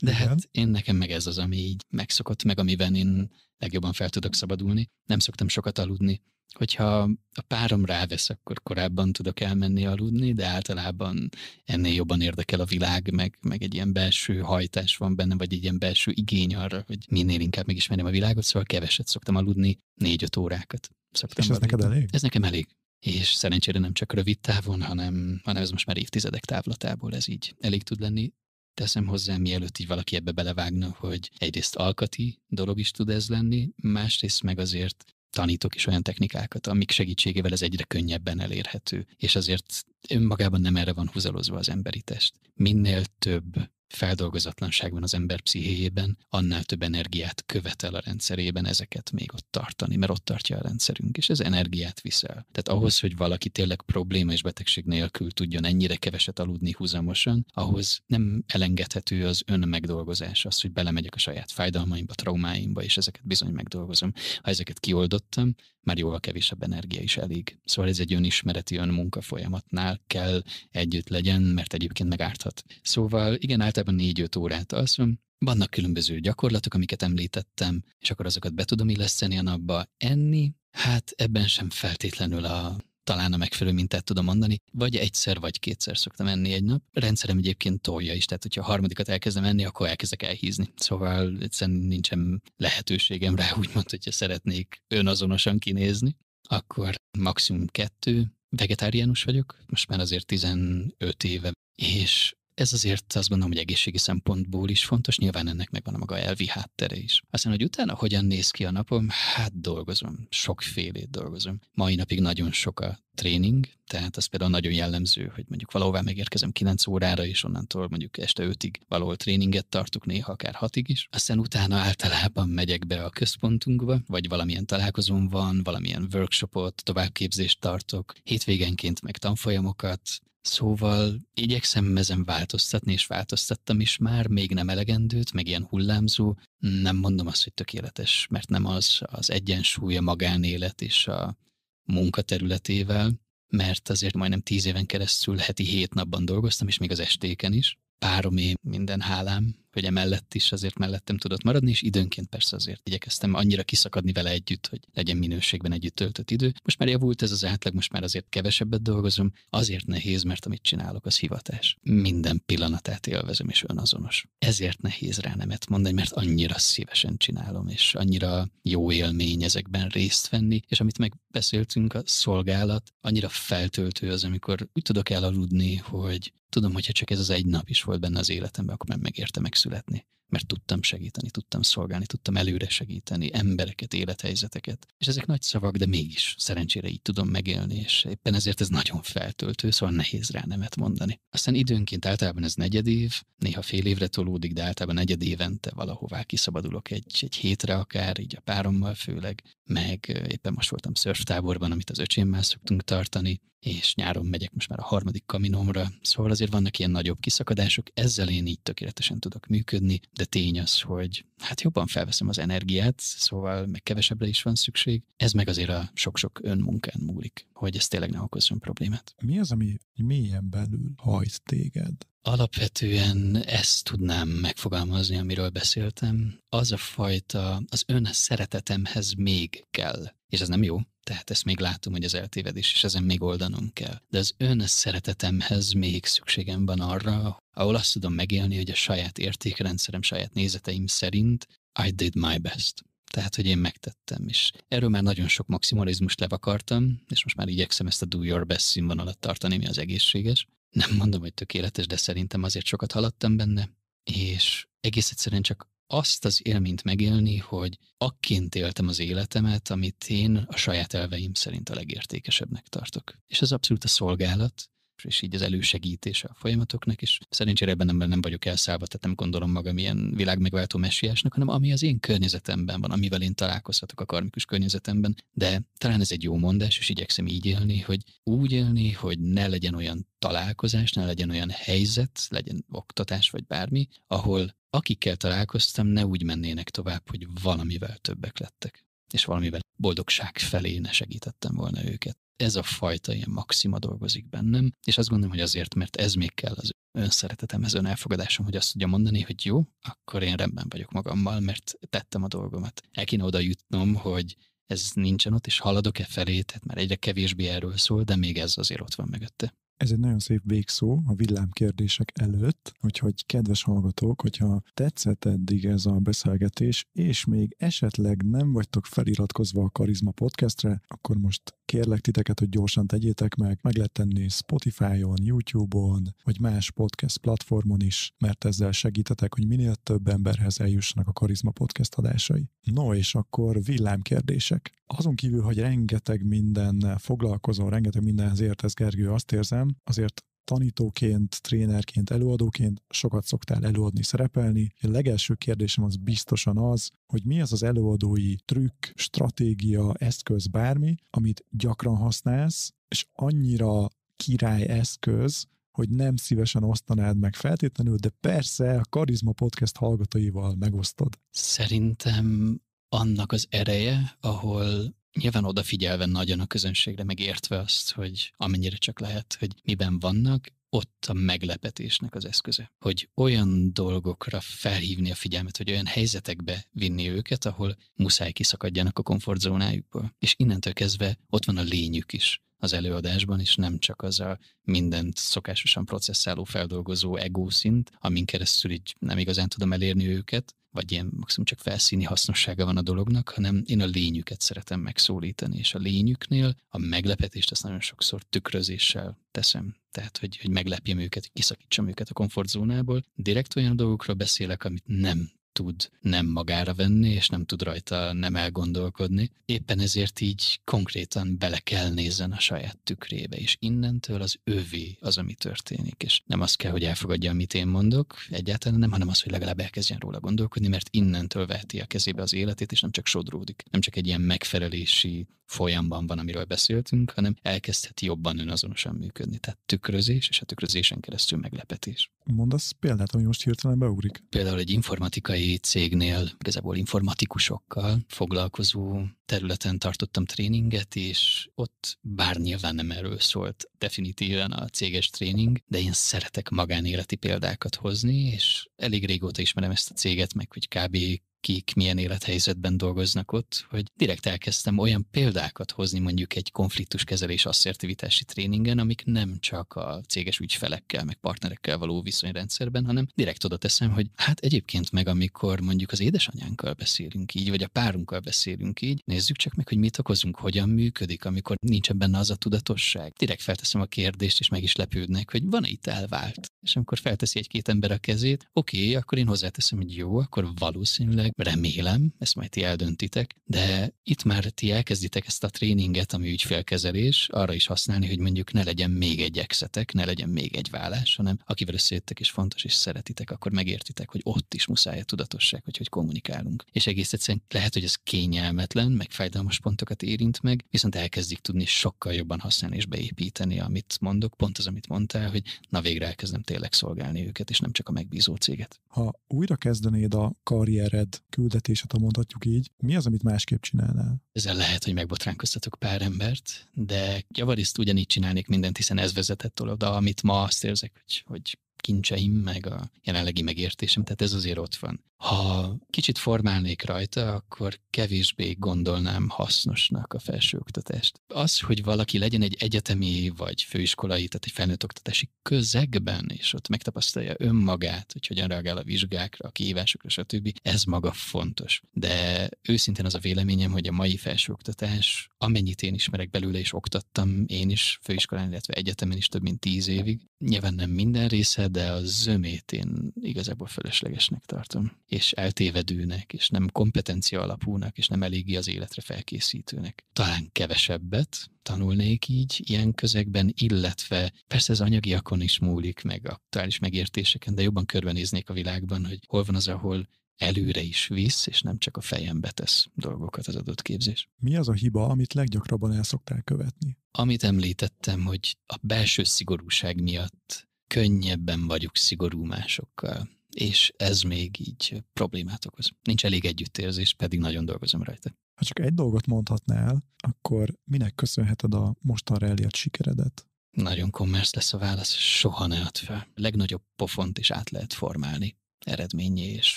De hát Igen. hát én nekem meg ez az, ami így megszokott, meg amiben én legjobban fel tudok szabadulni. Nem szoktam sokat aludni, hogyha a párom rávesz, akkor korábban tudok elmenni aludni, de általában ennél jobban érdekel a világ, meg, meg egy ilyen belső hajtás van benne, vagy egy ilyen belső igény arra, hogy minél inkább megismerjem a világot, szóval keveset szoktam aludni, négy-öt órákat. Szoktam És ez neked elég? Ez nekem elég. És szerencsére nem csak rövid távon, hanem, hanem ez most már évtizedek távlatából ez így elég tud lenni teszem hozzá, mielőtt így valaki ebbe belevágna, hogy egyrészt alkati dolog is tud ez lenni, másrészt meg azért tanítok is olyan technikákat, amik segítségével ez egyre könnyebben elérhető, és azért önmagában nem erre van húzalozva az emberi test. Minél több feldolgozatlanság van az ember pszichéjében, annál több energiát követel a rendszerében ezeket még ott tartani, mert ott tartja a rendszerünk, és ez energiát viszel. Tehát ahhoz, hogy valaki tényleg probléma és betegség nélkül tudjon ennyire keveset aludni húzamosan, ahhoz nem elengedhető az önmegdolgozás, az, hogy belemegyek a saját fájdalmaimba, traumáimba, és ezeket bizony megdolgozom. Ha ezeket kioldottam, már jóval kevésebb energia is elég. Szóval ez egy önismereti önmunka folyamatnál kell együtt legyen, mert egyébként megárthat. Szóval igen, általában általában négy öt órát alszom, vannak különböző gyakorlatok, amiket említettem, és akkor azokat be tudom illeszteni a napba. Enni, hát ebben sem feltétlenül a talán a megfelelő mintát tudom mondani, vagy egyszer, vagy kétszer szoktam enni egy nap. A rendszerem egyébként tolja is, tehát hogyha a harmadikat elkezdem enni, akkor elkezdek elhízni. Szóval egyszerűen nincsen lehetőségem rá, úgymond, hogyha szeretnék önazonosan kinézni, akkor maximum kettő, vegetáriánus vagyok, most már azért 15 éve, és ez azért azt gondolom, hogy egészségi szempontból is fontos, nyilván ennek megvan a maga elvi háttere is. Aztán, hogy utána hogyan néz ki a napom, hát dolgozom, sokfélét dolgozom. Mai napig nagyon sok a tréning, tehát az például nagyon jellemző, hogy mondjuk valahová megérkezem 9 órára, és onnantól mondjuk este 5-ig valahol tréninget tartok, néha akár 6-ig is. Aztán utána általában megyek be a központunkba, vagy valamilyen találkozom van, valamilyen workshopot, továbbképzést tartok, hétvégenként meg tanfolyamokat, Szóval igyekszem ezen változtatni, és változtattam is már, még nem elegendőt, meg ilyen hullámzó. Nem mondom azt, hogy tökéletes, mert nem az az egyensúly a magánélet és a munka területével, mert azért majdnem tíz éven keresztül heti hét napban dolgoztam, és még az estéken is párom minden hálám, hogy emellett is azért mellettem tudott maradni, és időnként persze azért igyekeztem annyira kiszakadni vele együtt, hogy legyen minőségben együtt töltött idő. Most már javult ez az átlag, most már azért kevesebbet dolgozom, azért nehéz, mert amit csinálok, az hivatás. Minden pillanatát élvezem és önazonos. Ezért nehéz rá nemet mondani, mert annyira szívesen csinálom, és annyira jó élmény ezekben részt venni, és amit megbeszéltünk, a szolgálat annyira feltöltő az, amikor úgy tudok elaludni, hogy tudom, hogyha csak ez az egy nap is volt benne az életemben, akkor már megérte megszületni. Mert tudtam segíteni, tudtam szolgálni, tudtam előre segíteni embereket, élethelyzeteket. És ezek nagy szavak, de mégis szerencsére így tudom megélni, és éppen ezért ez nagyon feltöltő, szóval nehéz rá nemet mondani. Aztán időnként általában ez negyed év, néha fél évre tolódik, de általában negyed évente valahová kiszabadulok egy, egy hétre akár, így a párommal főleg, meg éppen most voltam szörftáborban, amit az öcsémmel szoktunk tartani, és nyáron megyek most már a harmadik kaminomra, szóval azért vannak ilyen nagyobb kiszakadások, ezzel én így tökéletesen tudok működni, de tény az, hogy hát jobban felveszem az energiát, szóval meg kevesebbre is van szükség. Ez meg azért a sok-sok önmunkán múlik, hogy ez tényleg ne okozzon problémát. Mi az, ami mélyen belül hajt téged? Alapvetően ezt tudnám megfogalmazni, amiről beszéltem. Az a fajta, az ön szeretetemhez még kell. És ez nem jó, tehát ezt még látom, hogy az eltévedés, és ezen még oldanom kell. De az ön szeretetemhez még szükségem van arra, ahol azt tudom megélni, hogy a saját értékrendszerem, saját nézeteim szerint I did my best. Tehát, hogy én megtettem, és erről már nagyon sok maximalizmust levakartam, és most már igyekszem ezt a do your best színvonalat tartani, mi az egészséges. Nem mondom, hogy tökéletes, de szerintem azért sokat haladtam benne, és egész egyszerűen csak azt az élményt megélni, hogy akként éltem az életemet, amit én a saját elveim szerint a legértékesebbnek tartok. És ez abszolút a szolgálat, és így az elősegítése a folyamatoknak, és szerencsére ebben nem, nem vagyok elszállva, tehát nem gondolom magam ilyen világ messiásnak, hanem ami az én környezetemben van, amivel én találkozhatok a karmikus környezetemben, de talán ez egy jó mondás, és igyekszem így élni, hogy úgy élni, hogy ne legyen olyan találkozás, ne legyen olyan helyzet, legyen oktatás vagy bármi, ahol akikkel találkoztam, ne úgy mennének tovább, hogy valamivel többek lettek és valamivel boldogság felé ne segítettem volna őket ez a fajta ilyen maxima dolgozik bennem, és azt gondolom, hogy azért, mert ez még kell az önszeretetem, ez önelfogadásom, hogy azt tudja mondani, hogy jó, akkor én rendben vagyok magammal, mert tettem a dolgomat. El kéne oda jutnom, hogy ez nincsen ott, és haladok-e felé, tehát már egyre kevésbé erről szól, de még ez azért ott van mögötte. Ez egy nagyon szép végszó a villámkérdések előtt, úgyhogy kedves hallgatók, hogyha tetszett eddig ez a beszélgetés, és még esetleg nem vagytok feliratkozva a Karizma podcastre, akkor most Kérlek titeket, hogy gyorsan tegyétek meg, meg lehet tenni Spotify-on, YouTube-on, vagy más podcast platformon is, mert ezzel segítetek, hogy minél több emberhez eljussanak a Karizma Podcast adásai. No, és akkor villámkérdések. Azon kívül, hogy rengeteg minden foglalkozó, rengeteg mindenhez értesz, Gergő, azt érzem, azért tanítóként, trénerként, előadóként sokat szoktál előadni, szerepelni. A legelső kérdésem az biztosan az, hogy mi az az előadói trükk, stratégia, eszköz, bármi, amit gyakran használsz, és annyira király eszköz, hogy nem szívesen osztanád meg feltétlenül, de persze a Karizma Podcast hallgatóival megosztod. Szerintem annak az ereje, ahol Nyilván odafigyelve nagyon a közönségre, megértve azt, hogy amennyire csak lehet, hogy miben vannak, ott a meglepetésnek az eszköze. Hogy olyan dolgokra felhívni a figyelmet, hogy olyan helyzetekbe vinni őket, ahol muszáj kiszakadjanak a komfortzónájukból. És innentől kezdve ott van a lényük is az előadásban, és nem csak az a mindent szokásosan processzáló, feldolgozó ego szint, amin keresztül így nem igazán tudom elérni őket, vagy ilyen maximum csak felszíni hasznossága van a dolognak, hanem én a lényüket szeretem megszólítani, és a lényüknél a meglepetést azt nagyon sokszor tükrözéssel teszem. Tehát, hogy, hogy meglepjem őket, kiszakítsam őket a komfortzónából. Direkt olyan dolgokról beszélek, amit nem tud nem magára venni, és nem tud rajta nem elgondolkodni. Éppen ezért így konkrétan bele kell nézzen a saját tükrébe, és innentől az övé az, ami történik, és nem az kell, hogy elfogadja, amit én mondok, egyáltalán nem, hanem az, hogy legalább elkezdjen róla gondolkodni, mert innentől veheti a kezébe az életét, és nem csak sodródik, nem csak egy ilyen megfelelési folyamban van, amiről beszéltünk, hanem elkezdheti jobban önazonosan működni. Tehát tükrözés, és a tükrözésen keresztül meglepetés. Mondasz példát, ami most hirtelen beugrik? Például egy informatikai cégnél igazából informatikusokkal foglalkozó területen tartottam tréninget, és ott bár nyilván nem erről szólt definitíven a céges tréning, de én szeretek magánéleti példákat hozni, és elég régóta ismerem ezt a céget, meg hogy kb kik milyen élethelyzetben dolgoznak ott, hogy direkt elkezdtem olyan példákat hozni mondjuk egy konfliktus kezelés asszertivitási tréningen, amik nem csak a céges ügyfelekkel, meg partnerekkel való viszonyrendszerben, hanem direkt oda teszem, hogy hát egyébként meg amikor mondjuk az édesanyánkkal beszélünk így, vagy a párunkkal beszélünk így, nézzük csak meg, hogy mit okozunk, hogyan működik, amikor nincs benne az a tudatosság. Direkt felteszem a kérdést, és meg is lepődnek, hogy van-e itt elvált? És amikor felteszi egy-két ember a kezét, oké, okay, akkor én hozzáteszem, hogy jó, akkor valószínűleg, remélem, ezt majd ti eldöntitek, de itt már ti elkezditek ezt a tréninget, ami ügyfélkezelés, arra is használni, hogy mondjuk ne legyen még egy exetek, ne legyen még egy vállás, hanem akivel összejöttek és fontos és szeretitek, akkor megértitek, hogy ott is muszáj a tudatosság, hogy hogy kommunikálunk. És egész egyszerűen lehet, hogy ez kényelmetlen, meg legfájdalmas pontokat érint meg, viszont elkezdik tudni sokkal jobban használni és beépíteni, amit mondok, pont az, amit mondtál, hogy na végre elkezdem tényleg szolgálni őket, és nem csak a megbízó céget. Ha újra kezdenéd a karriered küldetését, ha mondhatjuk így, mi az, amit másképp csinálnál? Ezzel lehet, hogy megbotránkoztatok pár embert, de javarészt ugyanígy csinálnék mindent, hiszen ez vezetett oda, amit ma azt érzek, hogy, hogy kincseim, meg a jelenlegi megértésem, tehát ez azért ott van. Ha kicsit formálnék rajta, akkor kevésbé gondolnám hasznosnak a felsőoktatást. Az, hogy valaki legyen egy egyetemi vagy főiskolai, tehát egy felnőtt oktatási közegben, és ott megtapasztalja önmagát, hogy hogyan reagál a vizsgákra, a kihívásokra, stb., ez maga fontos. De őszintén az a véleményem, hogy a mai felsőoktatás, amennyit én ismerek belőle, és oktattam én is főiskolán, illetve egyetemen is több mint tíz évig, nyilván nem minden része, de a zömét én igazából fölöslegesnek tartom és eltévedőnek, és nem kompetencia alapúnak, és nem eléggé az életre felkészítőnek. Talán kevesebbet tanulnék így ilyen közegben, illetve persze ez anyagiakon is múlik, meg aktuális megértéseken, de jobban körbenéznék a világban, hogy hol van az, ahol előre is visz, és nem csak a fejembe tesz dolgokat az adott képzés. Mi az a hiba, amit leggyakrabban el szoktál követni? Amit említettem, hogy a belső szigorúság miatt könnyebben vagyok szigorú másokkal és ez még így problémát okoz. Nincs elég együttérzés, pedig nagyon dolgozom rajta. Ha csak egy dolgot mondhatnál, akkor minek köszönheted a mostanra elért sikeredet? Nagyon kommersz lesz a válasz, soha ne add fel. A legnagyobb pofont is át lehet formálni eredményi és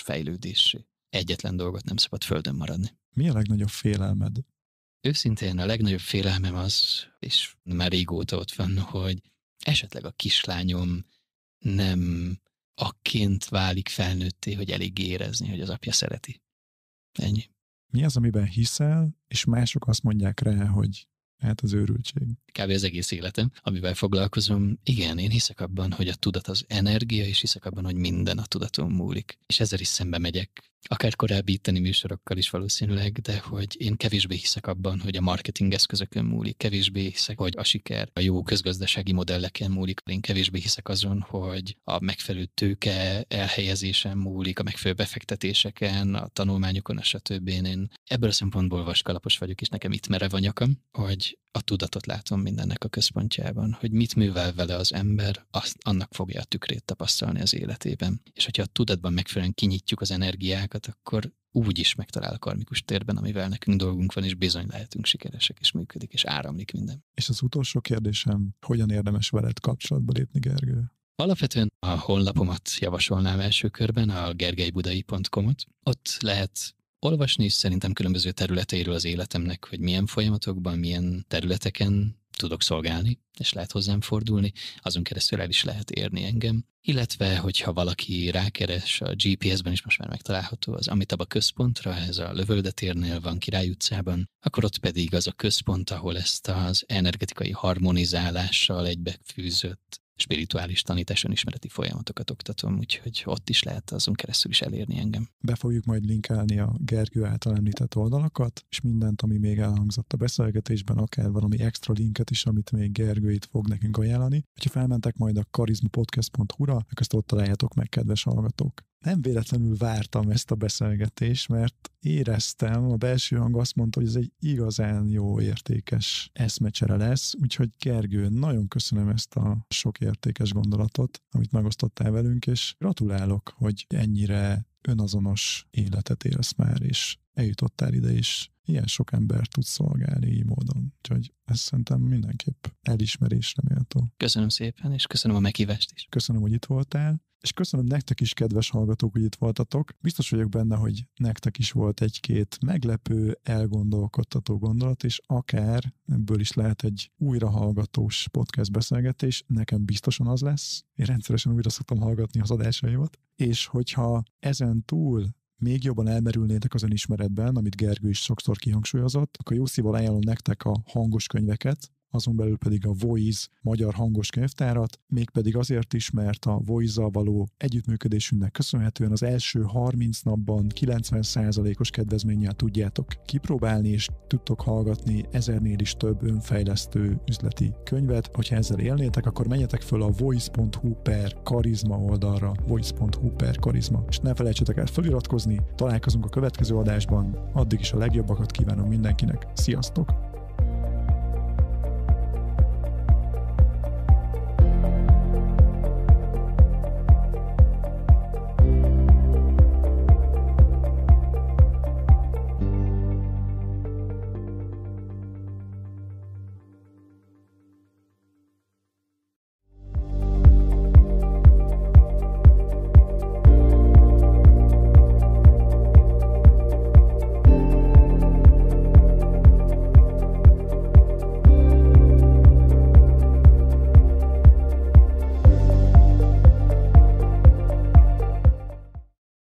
fejlődési Egyetlen dolgot nem szabad földön maradni. Mi a legnagyobb félelmed? Őszintén a legnagyobb félelmem az, és már régóta ott van, hogy esetleg a kislányom nem aként válik felnőtté, hogy elég érezni, hogy az apja szereti. Ennyi. Mi az, amiben hiszel, és mások azt mondják rá, hogy hát az őrültség. Kb. az egész életem, amivel foglalkozom. Igen, én hiszek abban, hogy a tudat az energia, és hiszek abban, hogy minden a tudaton múlik. És ezzel is szembe megyek akár korábbi itteni műsorokkal is valószínűleg, de hogy én kevésbé hiszek abban, hogy a marketing eszközökön múlik, kevésbé hiszek, hogy a siker a jó közgazdasági modelleken múlik, én kevésbé hiszek azon, hogy a megfelelő tőke elhelyezésen múlik, a megfelelő befektetéseken, a tanulmányokon, a stb. Én ebből a szempontból vaskalapos vagyok, és nekem itt merev a nyakam, hogy a tudatot látom mindennek a központjában, hogy mit művel vele az ember, azt, annak fogja a tükrét tapasztalni az életében. És hogyha a tudatban megfelelően kinyitjuk az energiák, problémákat, akkor úgy is megtalál a karmikus térben, amivel nekünk dolgunk van, és bizony lehetünk sikeresek, és működik, és áramlik minden. És az utolsó kérdésem, hogyan érdemes veled kapcsolatba lépni, Gergő? Alapvetően a honlapomat javasolnám első körben, a gergelybudai.com-ot. Ott lehet olvasni is szerintem különböző területeiről az életemnek, hogy milyen folyamatokban, milyen területeken tudok szolgálni, és lehet hozzám fordulni, azon keresztül el is lehet érni engem. Illetve, hogyha valaki rákeres, a GPS-ben is most már megtalálható az Amitaba központra, ez a Lövöldetérnél van Király utcában, akkor ott pedig az a központ, ahol ezt az energetikai harmonizálással egybefűzött spirituális tanítás önismereti folyamatokat oktatom, úgyhogy ott is lehet azon keresztül is elérni engem. Be fogjuk majd linkelni a Gergő által említett oldalakat, és mindent, ami még elhangzott a beszélgetésben, akár valami extra linket is, amit még Gergő itt fog nekünk ajánlani. Ha felmentek majd a karizmapodcast.hu-ra, akkor azt ott találjátok meg, kedves hallgatók nem véletlenül vártam ezt a beszélgetést, mert éreztem, a belső hang azt mondta, hogy ez egy igazán jó értékes eszmecsere lesz, úgyhogy Gergő, nagyon köszönöm ezt a sok értékes gondolatot, amit megosztottál velünk, és gratulálok, hogy ennyire önazonos életet élsz már, és eljutottál ide, és ilyen sok ember tud szolgálni így módon. Úgyhogy ez szerintem mindenképp elismerésre méltó. Köszönöm szépen, és köszönöm a meghívást is. Köszönöm, hogy itt voltál és köszönöm nektek is, kedves hallgatók, hogy itt voltatok. Biztos vagyok benne, hogy nektek is volt egy-két meglepő, elgondolkodtató gondolat, és akár ebből is lehet egy újrahallgatós podcast beszélgetés. Nekem biztosan az lesz. Én rendszeresen újra szoktam hallgatni az adásaimat. És hogyha ezen túl még jobban elmerülnétek az önismeretben, amit Gergő is sokszor kihangsúlyozott, akkor jó szívvel ajánlom nektek a hangos könyveket, azon belül pedig a Voice magyar hangos könyvtárat, mégpedig azért is, mert a Voice-zal való együttműködésünknek köszönhetően az első 30 napban 90%-os kedvezménnyel tudjátok kipróbálni, és tudtok hallgatni ezernél is több önfejlesztő üzleti könyvet. Hogyha ezzel élnétek, akkor menjetek föl a voice.hu per karizma oldalra, voice.hu per karizma, és ne felejtsetek el feliratkozni, találkozunk a következő adásban, addig is a legjobbakat kívánom mindenkinek, sziasztok!